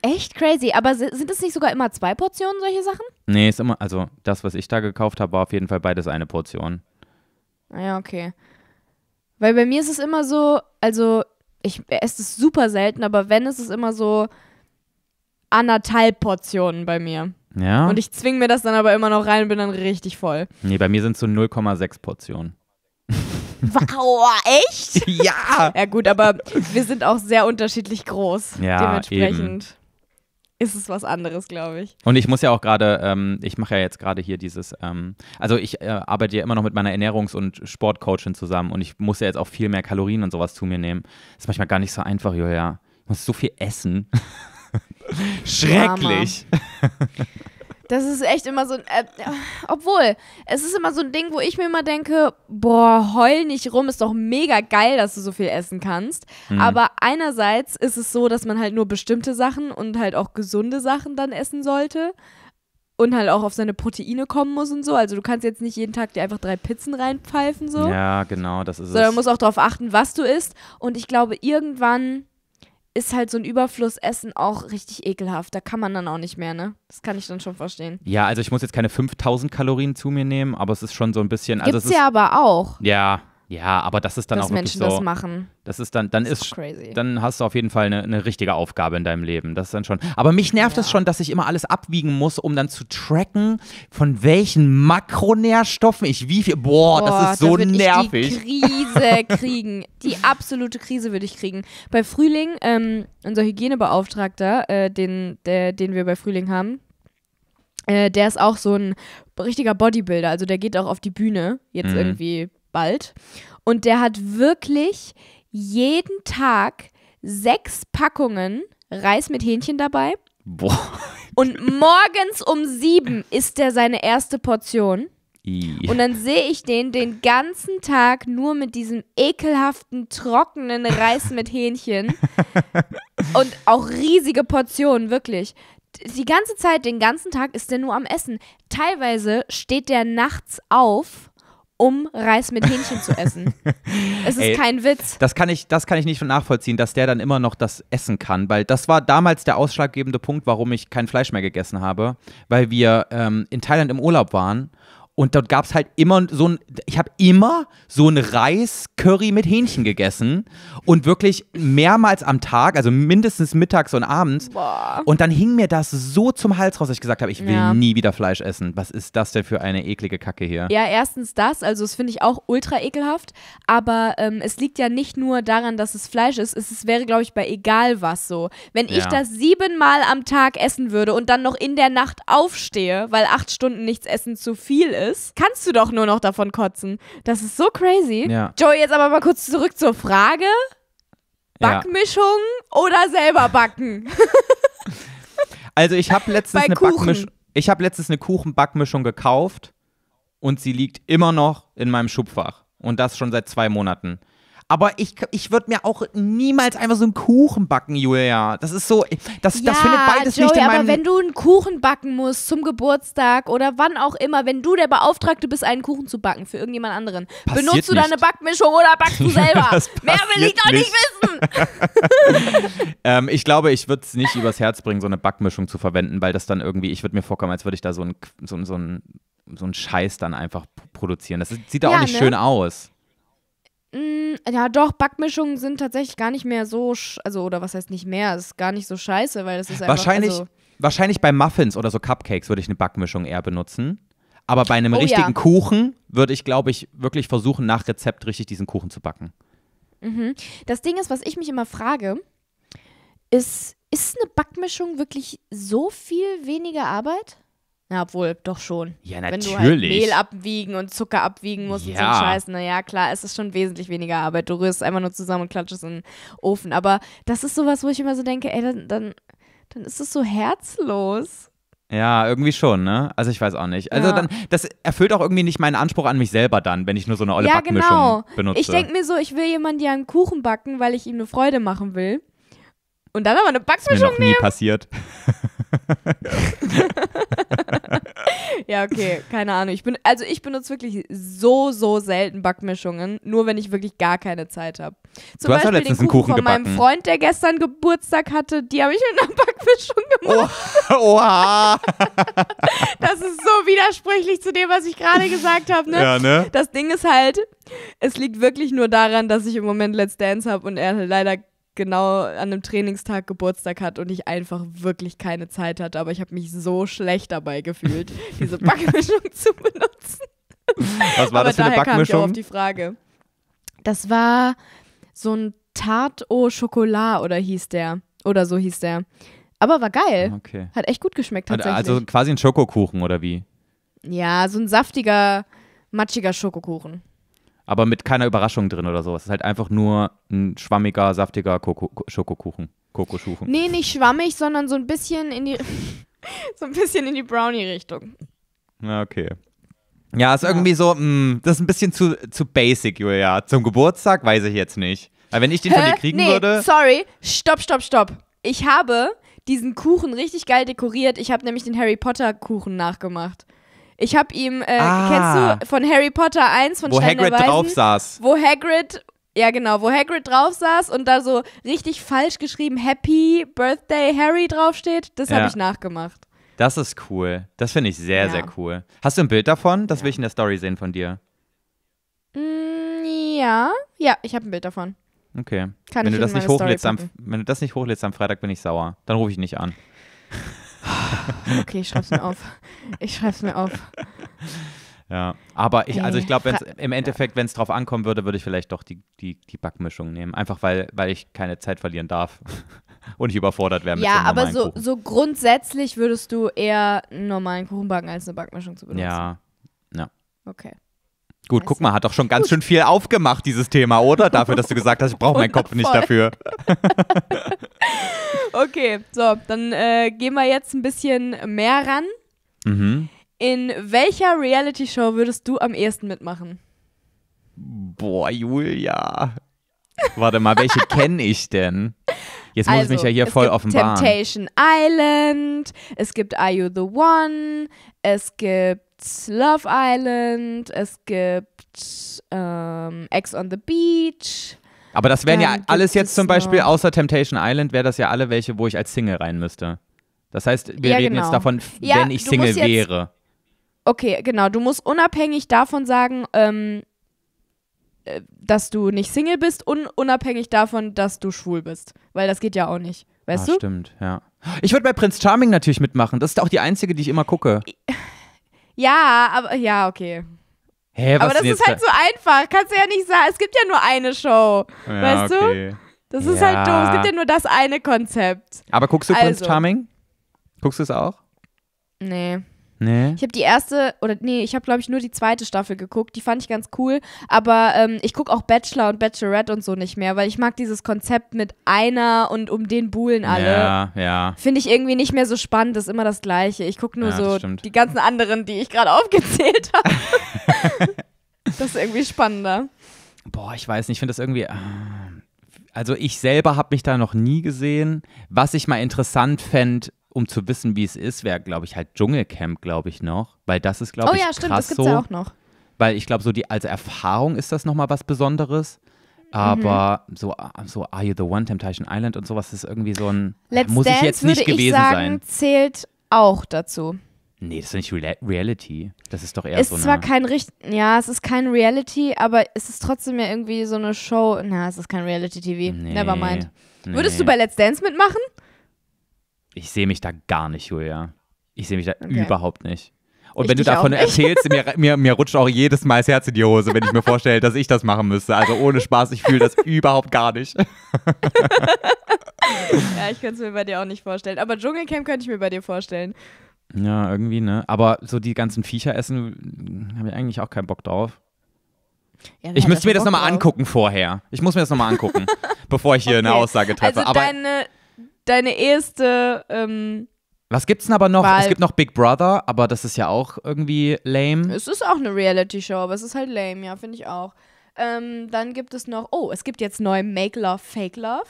Echt crazy. Aber sind es nicht sogar immer zwei Portionen, solche Sachen?
Nee, ist immer, also das, was ich da gekauft habe, war auf jeden Fall beides eine Portion.
Ah ja, okay. Weil bei mir ist es immer so, also ich esse es super selten, aber wenn, ist es immer so anderthalb Portionen bei mir. Ja. Und ich zwinge mir das dann aber immer noch rein und bin dann richtig voll.
Nee, bei mir sind es so 0,6 Portionen.
Wow, echt? Ja. ja gut, aber wir sind auch sehr unterschiedlich groß. Ja, dementsprechend. Eben ist es was anderes, glaube ich.
Und ich muss ja auch gerade, ähm, ich mache ja jetzt gerade hier dieses, ähm, also ich äh, arbeite ja immer noch mit meiner Ernährungs- und Sportcoachin zusammen und ich muss ja jetzt auch viel mehr Kalorien und sowas zu mir nehmen. Das ist manchmal gar nicht so einfach, ja. Ich muss so viel essen. Schrecklich. Das
ist echt immer so ein. Äh, obwohl, es ist immer so ein Ding, wo ich mir immer denke: Boah, heul nicht rum, ist doch mega geil, dass du so viel essen kannst. Mhm. Aber einerseits ist es so, dass man halt nur bestimmte Sachen und halt auch gesunde Sachen dann essen sollte und halt auch auf seine Proteine kommen muss und so. Also du kannst jetzt nicht jeden Tag dir einfach drei Pizzen reinpfeifen so. Ja,
genau, das ist Sondern es. Sondern man muss auch
darauf achten, was du isst. Und ich glaube, irgendwann ist halt so ein Überflussessen auch richtig ekelhaft. Da kann man dann auch nicht mehr, ne? Das kann ich dann schon verstehen.
Ja, also ich muss jetzt keine 5000 Kalorien zu mir nehmen, aber es ist schon so ein bisschen. Also Gibt's ja aber auch. Ja, ja, aber das ist dann Dass auch wirklich Menschen so. Das machen. Das ist dann, dann das ist, ist dann hast du auf jeden Fall eine, eine, richtige Aufgabe in deinem Leben. Das ist dann schon. Aber mich nervt ja. das schon, dass ich immer alles abwiegen muss, um dann zu tracken, von welchen Makronährstoffen ich wie viel. Boah, boah das ist so da nervig. Ich die
Krise kriegen, die absolute Krise würde ich kriegen. Bei Frühling, ähm, unser Hygienebeauftragter, äh, den, der, den wir bei Frühling haben, äh, der ist auch so ein richtiger Bodybuilder. Also der geht auch auf die Bühne jetzt mhm. irgendwie bald. Und der hat wirklich jeden Tag sechs Packungen Reis mit Hähnchen dabei. Boah. Und morgens um sieben isst er seine erste Portion. Und dann sehe ich den den ganzen Tag nur mit diesem ekelhaften, trockenen Reis mit Hähnchen. Und auch riesige Portionen, wirklich. Die ganze Zeit, den ganzen Tag ist er nur am Essen. Teilweise steht der nachts auf um Reis mit Hähnchen zu essen. Es ist Ey, kein Witz.
Das kann, ich, das kann ich nicht nachvollziehen, dass der dann immer noch das essen kann, weil das war damals der ausschlaggebende Punkt, warum ich kein Fleisch mehr gegessen habe, weil wir ähm, in Thailand im Urlaub waren und dort gab es halt immer so ein, ich habe immer so ein Reis-Curry mit Hähnchen gegessen und wirklich mehrmals am Tag, also mindestens mittags und abends. Boah. Und dann hing mir das so zum Hals raus, dass ich gesagt habe, ich will ja. nie wieder Fleisch essen. Was ist das denn für eine eklige Kacke hier? Ja,
erstens das, also das finde ich auch ultra ekelhaft, aber ähm, es liegt ja nicht nur daran, dass es Fleisch ist, es wäre, glaube ich, bei egal was so. Wenn ja. ich das siebenmal am Tag essen würde und dann noch in der Nacht aufstehe, weil acht Stunden nichts essen zu viel ist, ist, kannst du doch nur noch davon kotzen. Das ist so crazy. Ja. Joey, jetzt aber mal kurz zurück zur Frage.
Backmischung
ja. oder selber backen?
also ich habe letztens, Backmisch hab letztens eine Kuchenbackmischung gekauft und sie liegt immer noch in meinem Schubfach. Und das schon seit zwei Monaten. Aber ich, ich würde mir auch niemals einfach so einen Kuchen backen, Julia. Das ist so, das, ja, das findet beides Joey, nicht in meinem... aber wenn
du einen Kuchen backen musst zum Geburtstag oder wann auch immer, wenn du der Beauftragte bist, einen Kuchen zu backen für irgendjemand anderen, passiert benutzt du nicht. deine Backmischung oder backst du selber? Mehr will ich doch nicht,
nicht wissen! ähm, ich glaube, ich würde es nicht übers Herz bringen, so eine Backmischung zu verwenden, weil das dann irgendwie, ich würde mir vorkommen, als würde ich da so einen so, so ein, so ein Scheiß dann einfach produzieren. Das sieht da ja, auch nicht ne? schön aus.
Hm, ja, doch, Backmischungen sind tatsächlich gar nicht mehr so, also, oder was heißt nicht mehr, ist gar nicht so scheiße, weil das ist einfach. Wahrscheinlich, also
wahrscheinlich bei Muffins oder so Cupcakes würde ich eine Backmischung eher benutzen. Aber bei einem oh, richtigen ja. Kuchen würde ich, glaube ich, wirklich versuchen, nach Rezept richtig diesen Kuchen zu backen.
Mhm. Das Ding ist, was ich mich immer frage, ist, ist eine Backmischung wirklich so viel weniger Arbeit? Na, obwohl, doch schon. Ja, natürlich. Wenn du halt Mehl abwiegen und Zucker abwiegen musst ja. und so einen Scheiß, naja, klar, es ist schon wesentlich weniger Arbeit. Du rührst einfach nur zusammen und klatschst in den Ofen. Aber das ist sowas, wo ich immer so denke, ey, dann, dann, dann ist das so herzlos.
Ja, irgendwie schon, ne? Also ich weiß auch nicht. Also ja. dann, das erfüllt auch irgendwie nicht meinen Anspruch an mich selber dann, wenn ich nur so eine olle ja, Backmischung genau. benutze. Ich denke
mir so, ich will jemanden ja einen Kuchen backen, weil ich ihm eine Freude machen will. Und dann aber eine Backmischung das ist mir noch nie nehmen. passiert ja, okay, keine Ahnung. Ich bin, also ich benutze wirklich so, so selten Backmischungen, nur wenn ich wirklich gar keine Zeit habe.
Zum du hast Beispiel ja letztens den Kuchen, Kuchen von gebacken. meinem
Freund, der gestern Geburtstag hatte, die habe ich mit einer Backmischung gemacht. Oh, oha! das ist so widersprüchlich zu dem, was ich gerade gesagt habe. Ne? Ja, ne? Das Ding ist halt, es liegt wirklich nur daran, dass ich im Moment Let's Dance habe und er halt leider genau an einem Trainingstag Geburtstag hat und ich einfach wirklich keine Zeit hatte. Aber ich habe mich so schlecht dabei gefühlt, diese Backmischung zu benutzen. Was war aber das für eine Backmischung? Kam ich auch auf die Frage. Das war so ein Tarte au Chocolat oder hieß der. Oder so hieß der. Aber war geil. Okay. Hat echt gut geschmeckt tatsächlich. Also
quasi ein Schokokuchen oder wie?
Ja, so ein saftiger, matschiger Schokokuchen
aber mit keiner Überraschung drin oder so. Es ist halt einfach nur ein schwammiger, saftiger Koko Schokokuchen. Kokoschuchen.
Nee, nicht schwammig, sondern so ein bisschen in die so ein bisschen in die Brownie-Richtung.
Okay. Ja, ist ja. irgendwie so, mh, mm, das ist ein bisschen zu, zu basic, Julia. Zum Geburtstag weiß ich jetzt nicht. Aber wenn ich den Hä? von dir kriegen nee, würde.
Sorry, stopp, stopp, stopp. Ich habe diesen Kuchen richtig geil dekoriert. Ich habe nämlich den Harry Potter Kuchen nachgemacht. Ich habe ihm, äh, ah. kennst du ah. von Harry Potter 1 von Wo Stein Hagrid Weisen, drauf saß. Wo Hagrid ja, genau, wo Hagrid drauf saß und da so richtig falsch geschrieben Happy Birthday Harry draufsteht, das ja. habe ich nachgemacht.
Das ist cool. Das finde ich sehr, ja. sehr cool. Hast du ein Bild davon? Das ja. will ich in der Story sehen von dir.
Mm, ja, ja, ich habe ein Bild davon. Okay. Kann wenn, du das nicht hochlädst am,
wenn du das nicht hochlädst am Freitag, bin ich sauer. Dann rufe ich nicht an. Okay,
ich schreib's mir auf. Ich schreib's mir auf.
Ja, aber ich, also ich glaube, im Endeffekt, wenn es drauf ankommen würde, würde ich vielleicht doch die, die, die Backmischung nehmen. Einfach weil, weil ich keine Zeit verlieren darf und ich überfordert wäre mit Ja, so aber so, Kuchen.
so grundsätzlich würdest du eher einen normalen Kuchen backen, als eine Backmischung zu benutzen.
Ja, ja. Okay. Gut, guck mal, hat doch schon ganz schön viel aufgemacht, dieses Thema, oder? Dafür, dass du gesagt hast, ich brauche meinen Kopf nicht dafür.
okay, so, dann äh, gehen wir jetzt ein bisschen mehr ran. Mhm. In welcher Reality-Show würdest du am ehesten mitmachen?
Boah, Julia. Warte mal, welche kenne ich denn? Jetzt muss also, ich mich also, ja hier voll offenbaren. Temptation
Island, es gibt Are You the One, es gibt Love Island, es gibt ähm, Ex on the Beach. Aber das wären ja alles jetzt zum Beispiel,
außer Temptation Island, wäre das ja alle welche, wo ich als Single rein müsste. Das heißt, wir ja, reden genau. jetzt davon, ja, wenn ich Single wäre.
Okay, genau. Du musst unabhängig davon sagen, ähm, äh, dass du nicht Single bist und unabhängig davon, dass du schwul bist. Weil das geht ja auch nicht. Weißt ah, du?
Stimmt, ja. Ich würde bei Prince Charming natürlich mitmachen. Das ist auch die einzige, die ich immer gucke.
Ja, aber ja, okay.
Hä, was aber das ist halt da? so
einfach. Kannst du ja nicht sagen, es gibt ja nur eine Show. Ja, weißt okay. du?
Das ist halt ja. halt doof. Es gibt ja
nur das eine Konzept. Aber guckst du also. Prince Charming? Guckst du es auch? Nee. Nee. Ich habe die erste, oder nee, ich habe, glaube ich, nur die zweite Staffel geguckt. Die fand ich ganz cool. Aber ähm, ich gucke auch Bachelor und Bachelorette und so nicht mehr, weil ich mag dieses Konzept mit einer und um den buhlen alle. Ja,
ja. Finde
ich irgendwie nicht mehr so spannend, Das ist immer das Gleiche. Ich gucke nur ja, so die ganzen anderen, die ich gerade aufgezählt habe. das ist irgendwie spannender.
Boah, ich weiß nicht, ich finde das irgendwie. Äh also ich selber habe mich da noch nie gesehen. Was ich mal interessant fände, um zu wissen, wie es ist, wäre, glaube ich, halt Dschungelcamp, glaube ich, noch. Weil das ist, glaube oh, ich, ja, stimmt, krass das gibt es Ja auch noch. Weil ich glaube, so die als Erfahrung ist das nochmal was Besonderes. Aber mhm. so, so Are You the One, Temptation Island und sowas ist irgendwie so ein. Let's muss Dance ich jetzt nicht gewesen sagen, sein.
Zählt auch dazu.
Nee, das ist nicht Re Reality. Das ist doch eher ist so eine. Ist zwar kein
richtig, ja, es ist kein Reality, aber es ist trotzdem ja irgendwie so eine Show. Na, es ist kein Reality-TV. Nee, mind. Nee. Würdest du bei Let's Dance mitmachen?
ich sehe mich da gar nicht, Julia. Ich sehe mich da okay. überhaupt nicht. Und ich wenn du davon erzählst, mir, mir, mir, rutscht auch jedes Mal das Herz in die Hose, wenn ich mir vorstelle, dass ich das machen müsste. Also ohne Spaß, ich fühle das überhaupt gar nicht. ja,
ich könnte es mir bei dir auch nicht vorstellen. Aber Dschungelcamp könnte ich mir bei dir vorstellen.
Ja, irgendwie, ne? Aber so die ganzen Viecher essen, habe ich eigentlich auch keinen Bock drauf. Ja, ich müsste mir Bock das nochmal angucken vorher. Ich muss mir das nochmal angucken, bevor ich hier okay. eine Aussage treffe. Also Aber
deine deine erste. Ähm,
was gibt's denn aber noch? Wahl. Es gibt noch Big Brother, aber das ist ja auch irgendwie lame. Es
ist auch eine Reality-Show, aber es ist halt lame, ja, finde ich auch. Ähm, dann gibt es noch, oh, es gibt jetzt neu Make Love, Fake Love.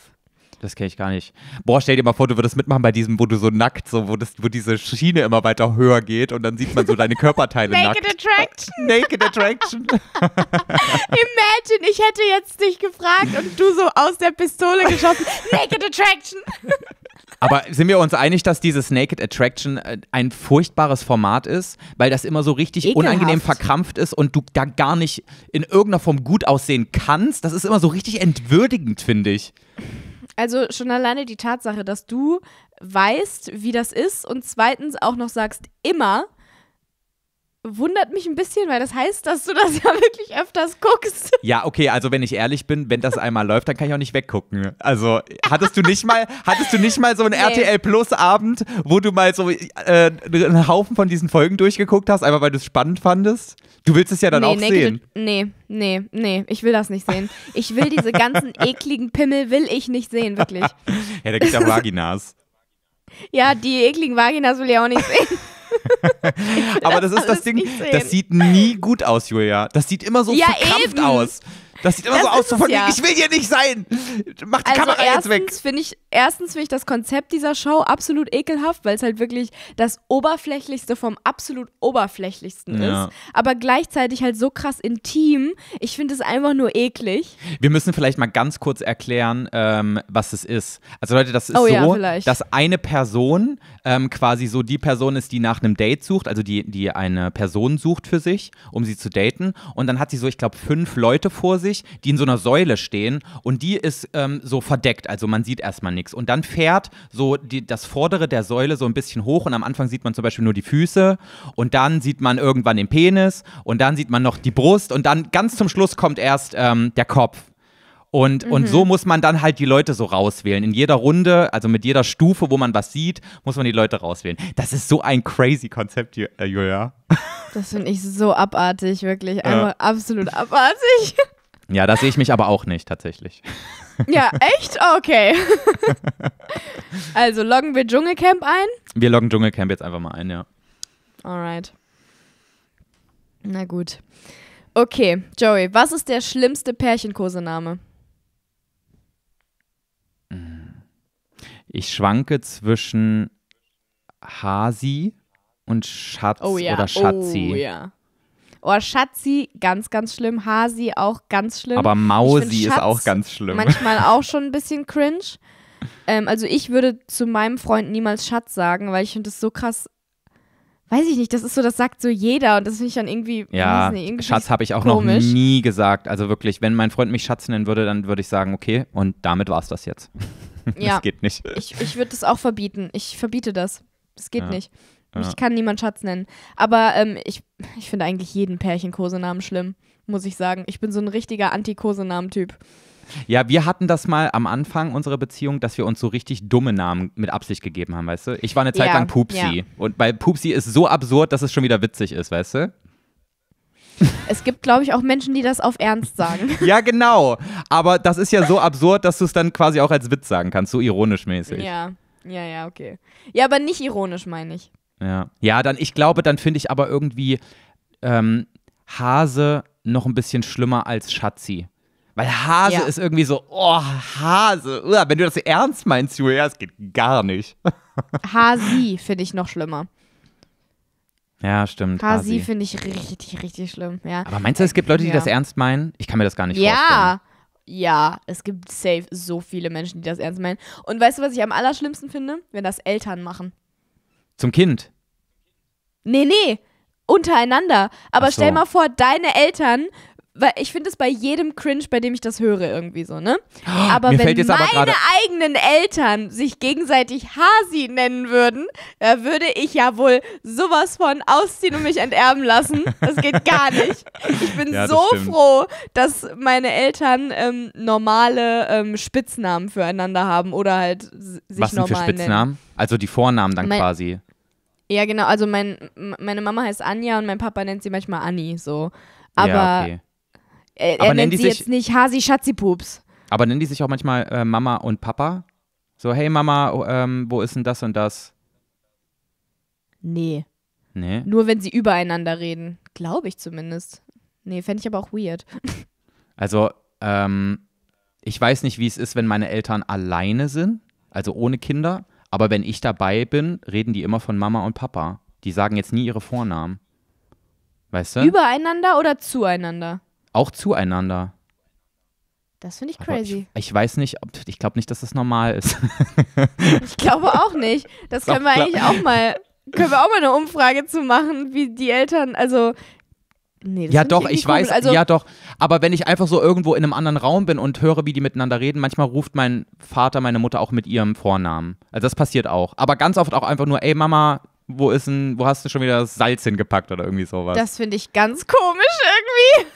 Das kenne ich gar nicht. Boah, stell dir mal vor, du würdest mitmachen bei diesem, wo du so nackt, so, wo, das, wo diese Schiene immer weiter höher geht und dann sieht man so deine Körperteile Naked nackt.
Attraction. Naked Attraction. Imagine, ich hätte jetzt dich gefragt und du so aus der Pistole geschossen. Naked Attraction.
Aber sind wir uns einig, dass dieses Naked Attraction äh, ein furchtbares Format ist, weil das immer so richtig Ekelhaft. unangenehm verkrampft ist und du da gar nicht in irgendeiner Form gut aussehen kannst? Das ist immer so richtig entwürdigend, finde ich.
Also schon alleine die Tatsache, dass du weißt, wie das ist und zweitens auch noch sagst, immer, wundert mich ein bisschen, weil das heißt, dass du das ja wirklich öfters guckst.
Ja, okay, also wenn ich ehrlich bin, wenn das einmal läuft, dann kann ich auch nicht weggucken. Also hattest du nicht mal, hattest du nicht mal so einen nee. RTL Plus Abend, wo du mal so äh, einen Haufen von diesen Folgen durchgeguckt hast, einfach weil du es spannend fandest? Du willst es ja dann nee, auch sehen.
Nee, nee, nee, ich will das nicht sehen. Ich will diese ganzen ekligen Pimmel will ich nicht sehen, wirklich. ja,
da gibt's ja Vaginas.
ja, die ekligen Vaginas will ich auch nicht sehen.
aber das ist das, Ding, das sieht nie gut aus, Julia. Das sieht immer so ja, verkrampft eben. aus. Das sieht immer das so aus, so von ja. ich will hier nicht
sein. Mach die also Kamera jetzt weg. Find ich, erstens finde ich das Konzept dieser Show absolut ekelhaft, weil es halt wirklich das Oberflächlichste vom absolut Oberflächlichsten ja. ist. Aber gleichzeitig halt so krass intim. Ich finde es einfach nur eklig.
Wir müssen vielleicht mal ganz kurz erklären, ähm, was es ist. Also Leute, das ist oh, so, ja, dass eine Person ähm, quasi so die Person ist, die nach einem Date sucht, also die, die eine Person sucht für sich, um sie zu daten. Und dann hat sie so, ich glaube, fünf Leute vor sich 80, die in so einer Säule stehen und die ist ähm, so verdeckt, also man sieht erstmal nichts. Und dann fährt so die, das Vordere der Säule so ein bisschen hoch und am Anfang sieht man zum Beispiel nur die Füße und dann sieht man irgendwann den Penis und dann sieht man noch die Brust und dann ganz zum Schluss kommt erst ähm, der Kopf. Und, mhm. und so mhm. muss man dann halt die Leute so rauswählen. In jeder Runde, also mit jeder Stufe, wo man was sieht, muss man die Leute rauswählen. Das ist so ein crazy Konzept, Julia.
Das finde ich so abartig, wirklich. Einmal äh. absolut abartig.
Ja, da sehe ich mich aber auch nicht tatsächlich.
Ja, echt? Okay. also loggen wir Dschungelcamp ein?
Wir loggen Dschungelcamp jetzt einfach mal ein, ja.
Alright. Na gut. Okay, Joey, was ist der schlimmste Pärchenkosename?
Ich schwanke zwischen Hasi und Schatz oh, ja. oder Schatzi. Oh ja.
Oh, Schatzi, ganz, ganz schlimm. Hasi, auch ganz schlimm. Aber Mausi ist auch ganz
schlimm. Manchmal
auch schon ein bisschen cringe. Ähm, also ich würde zu meinem Freund niemals Schatz sagen, weil ich finde das so krass. Weiß ich nicht, das ist so, das sagt so jeder und das finde ich dann irgendwie. Ja, nicht, irgendwie Schatz habe ich auch komisch. noch
nie gesagt. Also wirklich, wenn mein Freund mich Schatz nennen würde, dann würde ich sagen, okay, und damit war es das jetzt. Ja. das geht nicht. Ich, ich
würde das auch verbieten. Ich verbiete das. Das geht ja. nicht. Mich ja. kann niemand Schatz nennen. Aber ähm, ich, ich finde eigentlich jeden Pärchen-Kosenamen schlimm, muss ich sagen. Ich bin so ein richtiger Anti-Kosenamen-Typ.
Ja, wir hatten das mal am Anfang unserer Beziehung, dass wir uns so richtig dumme Namen mit Absicht gegeben haben, weißt du? Ich war eine Zeit ja, lang Pupsi. Ja. Und bei Pupsi ist so absurd, dass es schon wieder witzig ist, weißt du?
Es gibt, glaube ich, auch Menschen, die das auf Ernst sagen.
ja, genau. Aber das ist ja so absurd, dass du es dann quasi auch als Witz sagen kannst, so ironisch mäßig.
Ja, ja, ja, okay. Ja, aber nicht ironisch, meine ich.
Ja, ja dann, ich glaube, dann finde ich aber irgendwie ähm, Hase noch ein bisschen schlimmer als Schatzi. Weil Hase ja. ist irgendwie so, oh, Hase, Uah, wenn du das ernst meinst, Julia, es geht gar nicht.
Hasi finde ich noch schlimmer.
Ja, stimmt. Hasi, Hasi.
finde ich richtig, richtig schlimm, ja. Aber meinst du, es gibt Leute, die äh, ja. das
ernst meinen? Ich kann mir das gar nicht ja.
vorstellen. Ja, ja, es gibt safe so viele Menschen, die das ernst meinen. Und weißt du, was ich am allerschlimmsten finde? Wenn das Eltern machen. Zum Kind? Nee, nee, untereinander. Aber so. stell mal vor, deine Eltern weil ich finde es bei jedem Cringe, bei dem ich das höre, irgendwie so, ne? Oh, aber Mir wenn meine aber eigenen Eltern sich gegenseitig Hasi nennen würden, da würde ich ja wohl sowas von ausziehen und mich enterben lassen. Das geht gar nicht. Ich bin ja, so stimmt. froh, dass meine Eltern ähm, normale ähm, Spitznamen füreinander haben oder halt sich Was normal sind für Spitznamen? Nennen.
Also die Vornamen dann mein quasi.
Ja, genau. Also mein, meine Mama heißt Anja und mein Papa nennt sie manchmal Anni, so. Aber ja, okay. er, er aber nennt sie jetzt nicht Hasi Schatzipups.
Aber nennen die sich auch manchmal äh, Mama und Papa? So, hey Mama, oh, ähm, wo ist denn das und das? Nee. Nee.
Nur wenn sie übereinander reden. Glaube ich zumindest. Nee, fände ich aber auch weird.
Also, ähm, ich weiß nicht, wie es ist, wenn meine Eltern alleine sind, also ohne Kinder. Aber wenn ich dabei bin, reden die immer von Mama und Papa. Die sagen jetzt nie ihre Vornamen. Weißt du?
Übereinander oder zueinander?
Auch zueinander.
Das finde ich crazy.
Ich, ich, weiß nicht, ob, ich glaube nicht, dass das normal ist.
ich glaube auch nicht. Das können wir eigentlich auch mal, können wir auch mal eine Umfrage zu machen, wie die Eltern, also Nee, ja doch, ich weiß, also ja doch.
Aber wenn ich einfach so irgendwo in einem anderen Raum bin und höre, wie die miteinander reden, manchmal ruft mein Vater meine Mutter auch mit ihrem Vornamen. Also das passiert auch. Aber ganz oft auch einfach nur, ey Mama, wo ist denn, wo hast du schon wieder das Salz hingepackt oder irgendwie sowas. Das
finde ich ganz komisch irgendwie.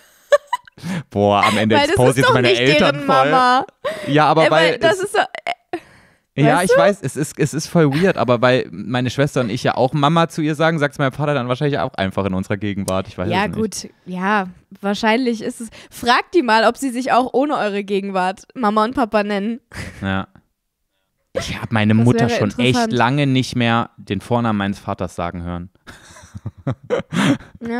Boah, am Ende expose jetzt meine Eltern voll. Mama. Ja, aber weil, weil das ist
so, ja, weißt du? ich weiß,
es ist, es ist voll weird, aber weil meine Schwester und ich ja auch Mama zu ihr sagen, sagt es mein Vater dann wahrscheinlich auch einfach in unserer Gegenwart. Ich weiß ja, nicht.
gut, ja, wahrscheinlich ist es. Fragt die mal, ob sie sich auch ohne eure Gegenwart Mama und Papa nennen.
Ja. Ich habe meine das Mutter schon echt lange nicht mehr den Vornamen meines Vaters sagen hören.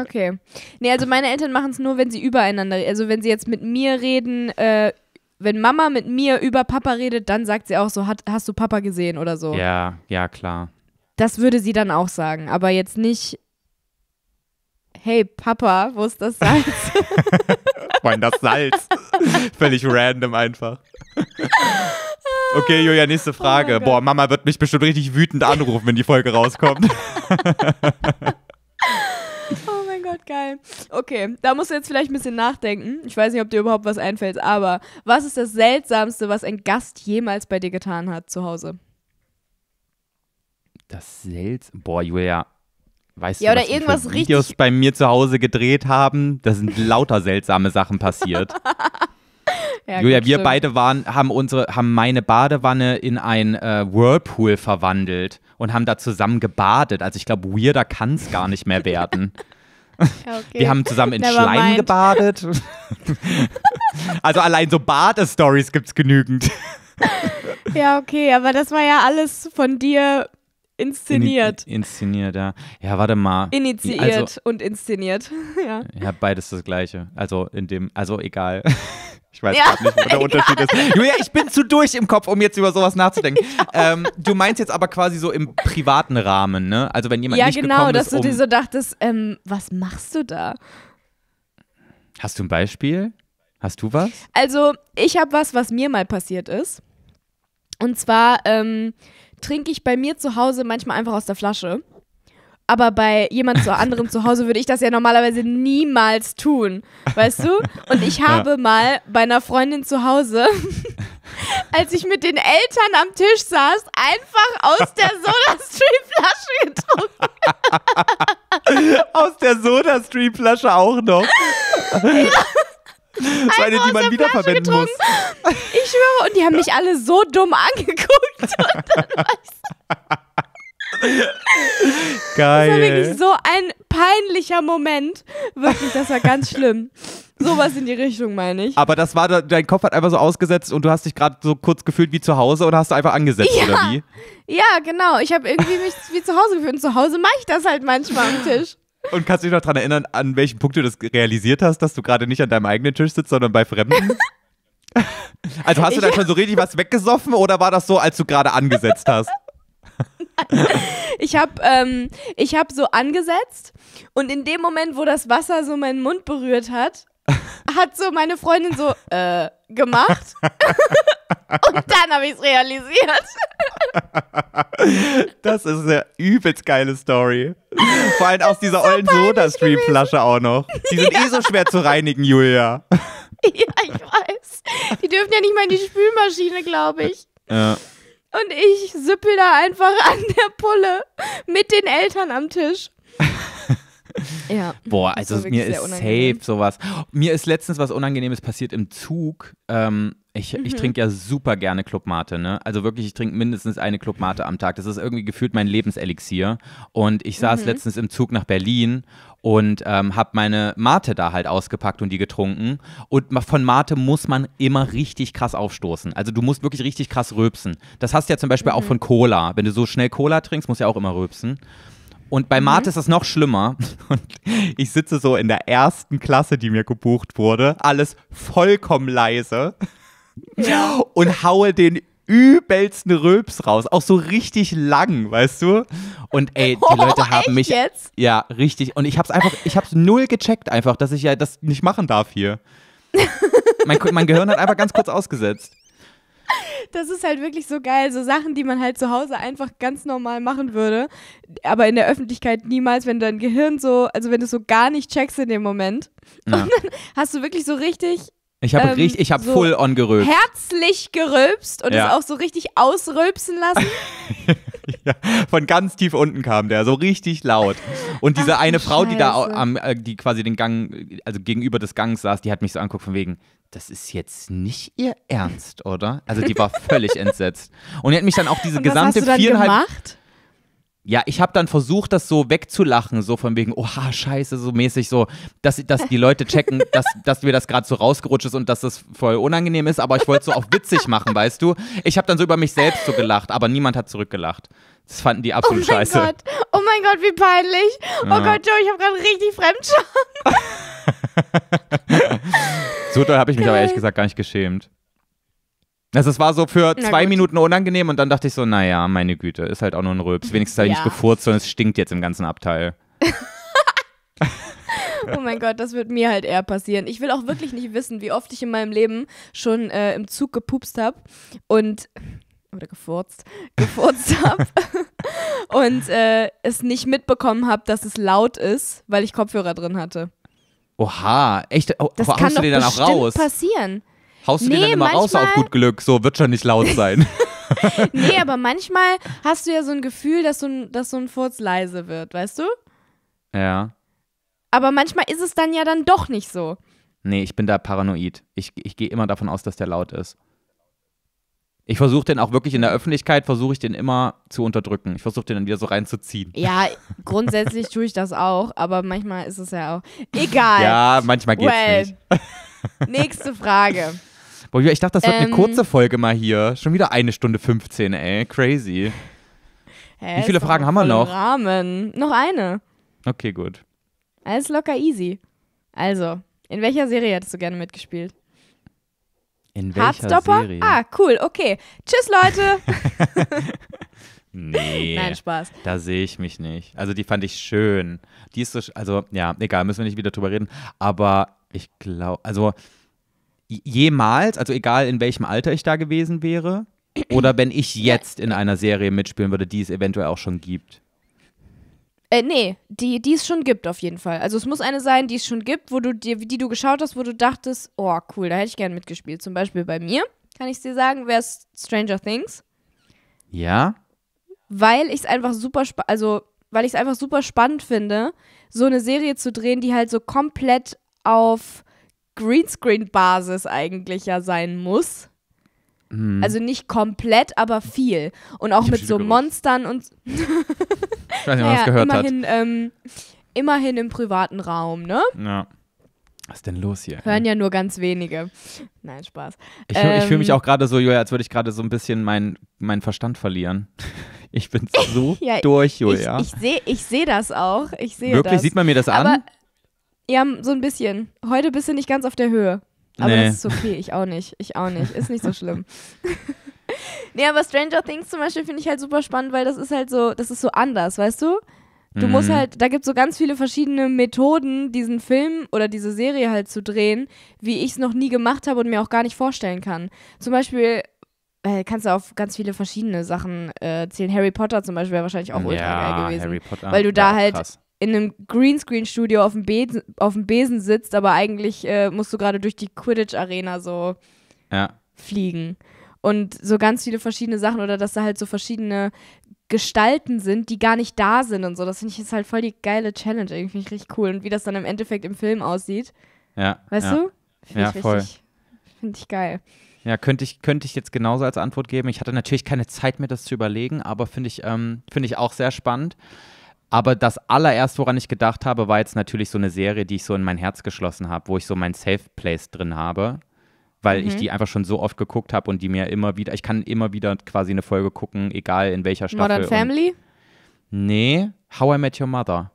okay. Nee, also meine Eltern machen es nur, wenn sie übereinander, also wenn sie jetzt mit mir reden, äh, wenn Mama mit mir über Papa redet, dann sagt sie auch so, hat, hast du Papa gesehen oder so.
Ja, ja, klar.
Das würde sie dann auch sagen, aber jetzt nicht, hey Papa, wo ist das Salz?
Mein, das Salz. Völlig random einfach. Okay, Julia, nächste oh Frage. Oh Boah, Mama wird mich bestimmt richtig wütend anrufen, wenn die Folge rauskommt.
Gott, geil. Okay, da musst du jetzt vielleicht ein bisschen nachdenken. Ich weiß nicht, ob dir überhaupt was einfällt, aber was ist das Seltsamste, was ein Gast jemals bei dir getan hat zu Hause?
Das Seltsamste? Boah, Julia, weißt ja, du, oder was irgendwas für Videos bei mir zu Hause gedreht haben? Da sind lauter seltsame Sachen passiert.
Ja, Julia, wir stimmt. beide
waren, haben unsere, haben meine Badewanne in ein äh, Whirlpool verwandelt und haben da zusammen gebadet. Also ich glaube, weirder kann es gar nicht mehr werden. Okay. Wir haben zusammen in Never Schleim mind. gebadet. also allein so Bade-Stories gibt es genügend.
Ja, okay, aber das war ja alles von dir Inszeniert.
In, inszeniert, ja. Ja, warte mal. Initiiert also,
und inszeniert. ja.
ja, beides das Gleiche. Also in dem, also egal. Ich weiß ja, nicht, wo der egal. Unterschied ist. Julia, ich bin zu durch im Kopf, um jetzt über sowas nachzudenken. Ähm, du meinst jetzt aber quasi so im privaten Rahmen, ne? Also wenn jemand ja, nicht genau, gekommen ist. Ja, genau, dass du um dir so
dachtest, ähm, was machst du da?
Hast du ein Beispiel? Hast du was?
Also ich habe was, was mir mal passiert ist. Und zwar ähm, trinke ich bei mir zu Hause manchmal einfach aus der Flasche. Aber bei jemand zu anderem zu Hause würde ich das ja normalerweise niemals tun, weißt du? Und ich habe ja. mal bei einer Freundin zu Hause, als ich mit den Eltern am Tisch saß, einfach aus der sodastream flasche getrunken.
aus der sodastream flasche auch noch. Ja. Das eine, die man wiederverwenden muss.
Ich schwöre, und die haben mich alle so dumm angeguckt.
Und dann war ich so Geil. Das war wirklich
so ein peinlicher Moment. Wirklich, das war ganz schlimm. Sowas in die Richtung, meine ich.
Aber das war, dein Kopf hat einfach so ausgesetzt und du hast dich gerade so kurz gefühlt wie zu Hause und hast du einfach angesetzt, ja. oder wie?
Ja, genau. Ich habe irgendwie mich wie zu Hause gefühlt. Und zu Hause mache ich das halt manchmal am Tisch.
Und kannst du dich noch daran erinnern, an welchem Punkt du das realisiert hast, dass du gerade nicht an deinem eigenen Tisch sitzt, sondern bei Fremden? also hast du da schon so richtig was weggesoffen oder war das so, als du gerade angesetzt hast?
ich habe ähm, ich hab so angesetzt und in dem Moment, wo das Wasser so meinen Mund berührt hat, hat so meine Freundin so äh, gemacht. Und dann habe ich es realisiert.
das ist eine übelst geile Story. Vor allem aus dieser so ollen Soda-Stream-Flasche auch noch. Die sind ja. eh so schwer zu reinigen, Julia. ja,
ich weiß. Die dürfen ja nicht mal in die Spülmaschine, glaube ich. Ja. Und ich sippel da einfach an der Pulle mit den Eltern am Tisch.
Ja. Boah, also mir ist safe sowas. Mir ist letztens was Unangenehmes passiert im Zug. Ähm, ich, mhm. ich trinke ja super gerne Clubmate, ne? Also wirklich, ich trinke mindestens eine Clubmate am Tag. Das ist irgendwie gefühlt mein Lebenselixier. Und ich saß mhm. letztens im Zug nach Berlin und ähm, habe meine Mate da halt ausgepackt und die getrunken. Und von Mate muss man immer richtig krass aufstoßen. Also du musst wirklich richtig krass rülpsen. Das hast du ja zum Beispiel mhm. auch von Cola. Wenn du so schnell Cola trinkst, musst du ja auch immer rülpsen. Und bei mhm. Mart ist es noch schlimmer. Und ich sitze so in der ersten Klasse, die mir gebucht wurde, alles vollkommen leise ja. und haue den übelsten Röps raus. Auch so richtig lang, weißt du? Und ey, die oh, Leute oh, haben mich. Jetzt? Ja, richtig. Und ich hab's einfach, ich hab's null gecheckt, einfach, dass ich ja das nicht machen darf hier. mein, mein Gehirn hat einfach ganz kurz ausgesetzt
das ist halt wirklich so geil. So Sachen, die man halt zu Hause einfach ganz normal machen würde, aber in der Öffentlichkeit niemals, wenn dein Gehirn so, also wenn du so gar nicht checkst in dem Moment. Ja. Und dann hast du wirklich so richtig ich habe ähm, richtig, ich habe so full on gerülpst. Herzlich gerülpst und ja. es auch so richtig ausrülpsen lassen.
ja, von ganz tief unten kam der, so richtig laut. Und diese Ach, eine Frau, Scheiße. die da am, äh, die quasi den Gang, also gegenüber des Gangs saß, die hat mich so anguckt von wegen, das ist jetzt nicht ihr Ernst, oder? Also die war völlig entsetzt. Und die hat mich dann auch diese und gesamte viereinhalb. Gemacht? ja, ich habe dann versucht, das so wegzulachen, so von wegen, oha, scheiße, so mäßig, so, dass, dass die Leute checken, dass, dass mir das gerade so rausgerutscht ist und dass das voll unangenehm ist, aber ich wollte es so auch witzig machen, weißt du? Ich habe dann so über mich selbst so gelacht, aber niemand hat zurückgelacht. Das fanden die absolut oh scheiße. Gott.
Oh mein Gott, wie peinlich. Oh ja. Oh Gott, Joe, ich habe gerade richtig
Fremdscham. so toll habe ich mich Geil. aber ehrlich äh. gesagt gar nicht geschämt. Also es war so für zwei Minuten unangenehm und dann dachte ich so, naja, meine Güte, ist halt auch nur ein Rülps. Wenigstens habe halt ich ja. nicht gefurzt, sondern es stinkt jetzt im ganzen Abteil.
oh mein Gott, das wird mir halt eher passieren. Ich will auch wirklich nicht wissen, wie oft ich in meinem Leben schon äh, im Zug gepupst habe und oder gefurzt, gefurzt habe und äh, es nicht mitbekommen habe, dass es laut ist, weil ich Kopfhörer drin hatte.
Oha, echt? Oh, das kann doch bestimmt raus?
passieren haust du nee, dir dann immer raus auf gut
Glück, so wird schon nicht laut sein.
nee, aber manchmal hast du ja so ein Gefühl, dass so ein, dass so ein Furz leise wird, weißt du? Ja. Aber manchmal ist es dann ja dann doch nicht so.
Nee, ich bin da paranoid. Ich, ich gehe immer davon aus, dass der laut ist. Ich versuche den auch wirklich in der Öffentlichkeit, versuche ich den immer zu unterdrücken. Ich versuche den dann wieder so reinzuziehen.
Ja, grundsätzlich tue ich das auch, aber manchmal ist es ja auch egal. Ja, manchmal geht's well. nicht. Nächste Frage.
Boah, ich dachte, das wird ähm, eine kurze Folge mal hier. Schon wieder eine Stunde 15, ey. Crazy. Hä, Wie viele Fragen haben wir noch?
Rahmen. Noch eine. Okay, gut. Alles locker easy. Also, in welcher Serie hättest du gerne mitgespielt?
In welcher Hardstopper? Serie? Ah,
cool, okay. Tschüss, Leute.
nee. Nein, Spaß. Da sehe ich mich nicht. Also, die fand ich schön. Die ist so, also, ja, egal, müssen wir nicht wieder drüber reden. Aber ich glaube, also, jemals, also egal in welchem Alter ich da gewesen wäre, oder wenn ich jetzt in einer Serie mitspielen würde, die es eventuell auch schon gibt?
Äh, nee, die, die es schon gibt auf jeden Fall. Also es muss eine sein, die es schon gibt, wo du dir, die du geschaut hast, wo du dachtest, oh cool, da hätte ich gerne mitgespielt. Zum Beispiel bei mir, kann ich dir sagen, wäre es Stranger Things. Ja. Weil ich es einfach super also weil ich es einfach super spannend finde, so eine Serie zu drehen, die halt so komplett auf Greenscreen-Basis eigentlich ja sein muss. Mhm. Also nicht komplett, aber viel. Und auch ich mit so Monstern und. ich weiß nicht, naja, gehört immerhin, hat. Ähm, immerhin im privaten Raum, ne?
Ja. Was ist denn los hier?
Hören ja nur ganz wenige. Nein, Spaß. Ich, ähm, ich fühle mich auch
gerade so, Julia, als würde ich gerade so ein bisschen meinen mein Verstand verlieren. Ich bin so ja, durch, Julia. Ich,
ich sehe ich seh das auch. Ich sehe Wirklich? Das. Sieht man mir das Aber an? Ja, so ein bisschen. Heute bist du nicht ganz auf der Höhe. Aber nee. das ist okay, ich auch nicht. Ich auch nicht. Ist nicht so schlimm. nee, aber Stranger Things zum Beispiel finde ich halt super spannend, weil das ist halt so, das ist so anders, weißt du? Du mhm. musst halt, da gibt es so ganz viele verschiedene Methoden, diesen Film oder diese Serie halt zu drehen, wie ich es noch nie gemacht habe und mir auch gar nicht vorstellen kann. Zum Beispiel äh, kannst du auf ganz viele verschiedene Sachen äh, zählen. Harry Potter zum Beispiel wäre wahrscheinlich auch ultra geil gewesen. Harry Potter. Weil du da halt krass in einem Greenscreen-Studio auf, dem Besen, auf dem Besen sitzt, aber eigentlich äh, musst du gerade durch die Quidditch-Arena so ja. fliegen. Und so ganz viele verschiedene Sachen oder dass da halt so verschiedene Gestalten sind, die gar nicht da sind und so. Das finde ich jetzt halt voll die geile Challenge. Irgendwie finde ich richtig cool. Und wie das dann im Endeffekt im Film aussieht. Ja. Weißt ja. du? Find ja, ich voll. Finde ich geil.
Ja, könnte ich, könnte ich jetzt genauso als Antwort geben. Ich hatte natürlich keine Zeit, mir das zu überlegen, aber finde ich, ähm, find ich auch sehr spannend. Aber das allererst, woran ich gedacht habe, war jetzt natürlich so eine Serie, die ich so in mein Herz geschlossen habe, wo ich so mein Safe Place drin habe, weil mhm. ich die einfach schon so oft geguckt habe und die mir immer wieder, ich kann immer wieder quasi eine Folge gucken, egal in welcher Staffel. Modern Family? Nee, How I Met Your Mother.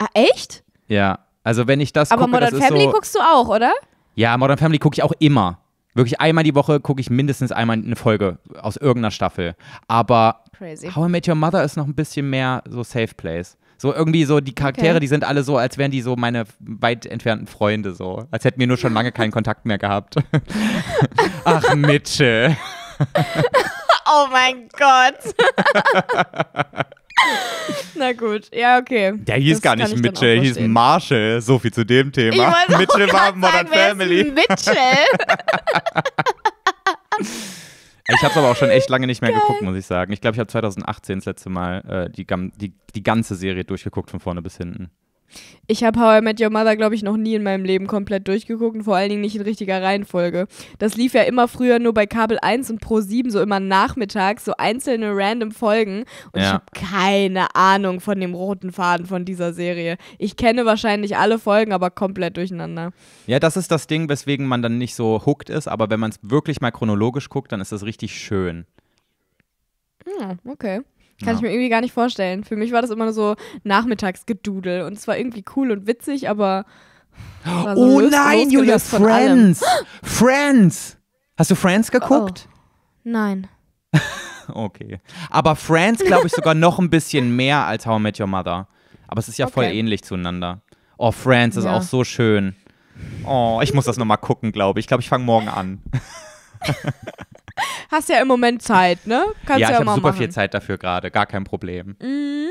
Ah, echt?
Ja, also wenn ich das Aber gucke, Modern Family so,
guckst du auch, oder?
Ja, Modern Family gucke ich auch immer wirklich einmal die Woche gucke ich mindestens einmal eine Folge aus irgendeiner Staffel. Aber Crazy. How I Met Your Mother ist noch ein bisschen mehr so Safe Place. So irgendwie so die Charaktere, okay. die sind alle so, als wären die so meine weit entfernten Freunde so. Als hätten wir nur schon lange keinen Kontakt mehr gehabt. Ach, Mitchell.
oh mein Gott. Na gut, ja, okay. Der hieß das gar nicht Mitchell, hieß
Marshall. So viel zu dem Thema. Mitchell war Modern sagen, Family. Mitchell. ich habe aber auch schon echt lange nicht mehr Geil. geguckt, muss ich sagen. Ich glaube, ich habe 2018 das letzte Mal äh, die, die, die ganze Serie durchgeguckt, von vorne bis hinten.
Ich habe How I Met Your Mother, glaube ich, noch nie in meinem Leben komplett durchgeguckt und vor allen Dingen nicht in richtiger Reihenfolge. Das lief ja immer früher nur bei Kabel 1 und Pro 7, so immer nachmittags, so einzelne random Folgen. Und ja. ich habe keine Ahnung von dem roten Faden von dieser Serie. Ich kenne wahrscheinlich alle Folgen, aber komplett durcheinander.
Ja, das ist das Ding, weswegen man dann nicht so hooked ist, aber wenn man es wirklich mal chronologisch guckt, dann ist das richtig schön.
Ja, hm, okay. Kann ja. ich mir irgendwie gar nicht vorstellen. Für mich war das immer nur so Nachmittagsgedudel und es war irgendwie cool und witzig, aber.
So oh nein, Julia, Friends! Friends! Hast du Friends geguckt? Oh. Nein. okay. Aber Friends glaube ich sogar noch ein bisschen mehr als How I Met Your Mother. Aber es ist ja okay. voll ähnlich zueinander. Oh, Friends ist ja. auch so schön. Oh, ich muss das nochmal gucken, glaube ich. Ich glaube, ich fange morgen an.
Hast ja im Moment Zeit, ne? Kannst ja, ja ich habe super machen. viel
Zeit dafür gerade, gar kein Problem.
Mhm.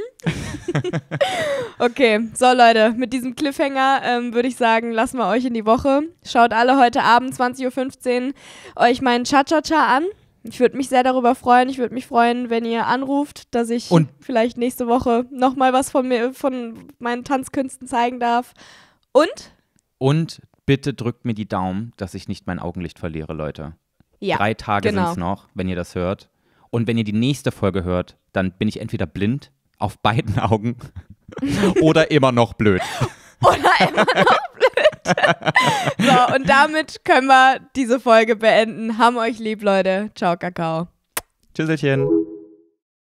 okay, so Leute, mit diesem Cliffhanger ähm, würde ich sagen, lassen wir euch in die Woche. Schaut alle heute Abend 20.15 Uhr euch meinen Cha-Cha-Cha an. Ich würde mich sehr darüber freuen. Ich würde mich freuen, wenn ihr anruft, dass ich Und vielleicht nächste Woche nochmal was von mir, von meinen Tanzkünsten zeigen darf. Und?
Und bitte drückt mir die Daumen, dass ich nicht mein Augenlicht verliere, Leute. Ja, Drei Tage genau. sind es noch, wenn ihr das hört. Und wenn ihr die nächste Folge hört, dann bin ich entweder blind auf beiden Augen oder immer noch blöd. Oder immer noch
blöd. so, und damit können wir diese Folge beenden. Haben euch lieb, Leute. Ciao, Kakao.
Tschüsselchen.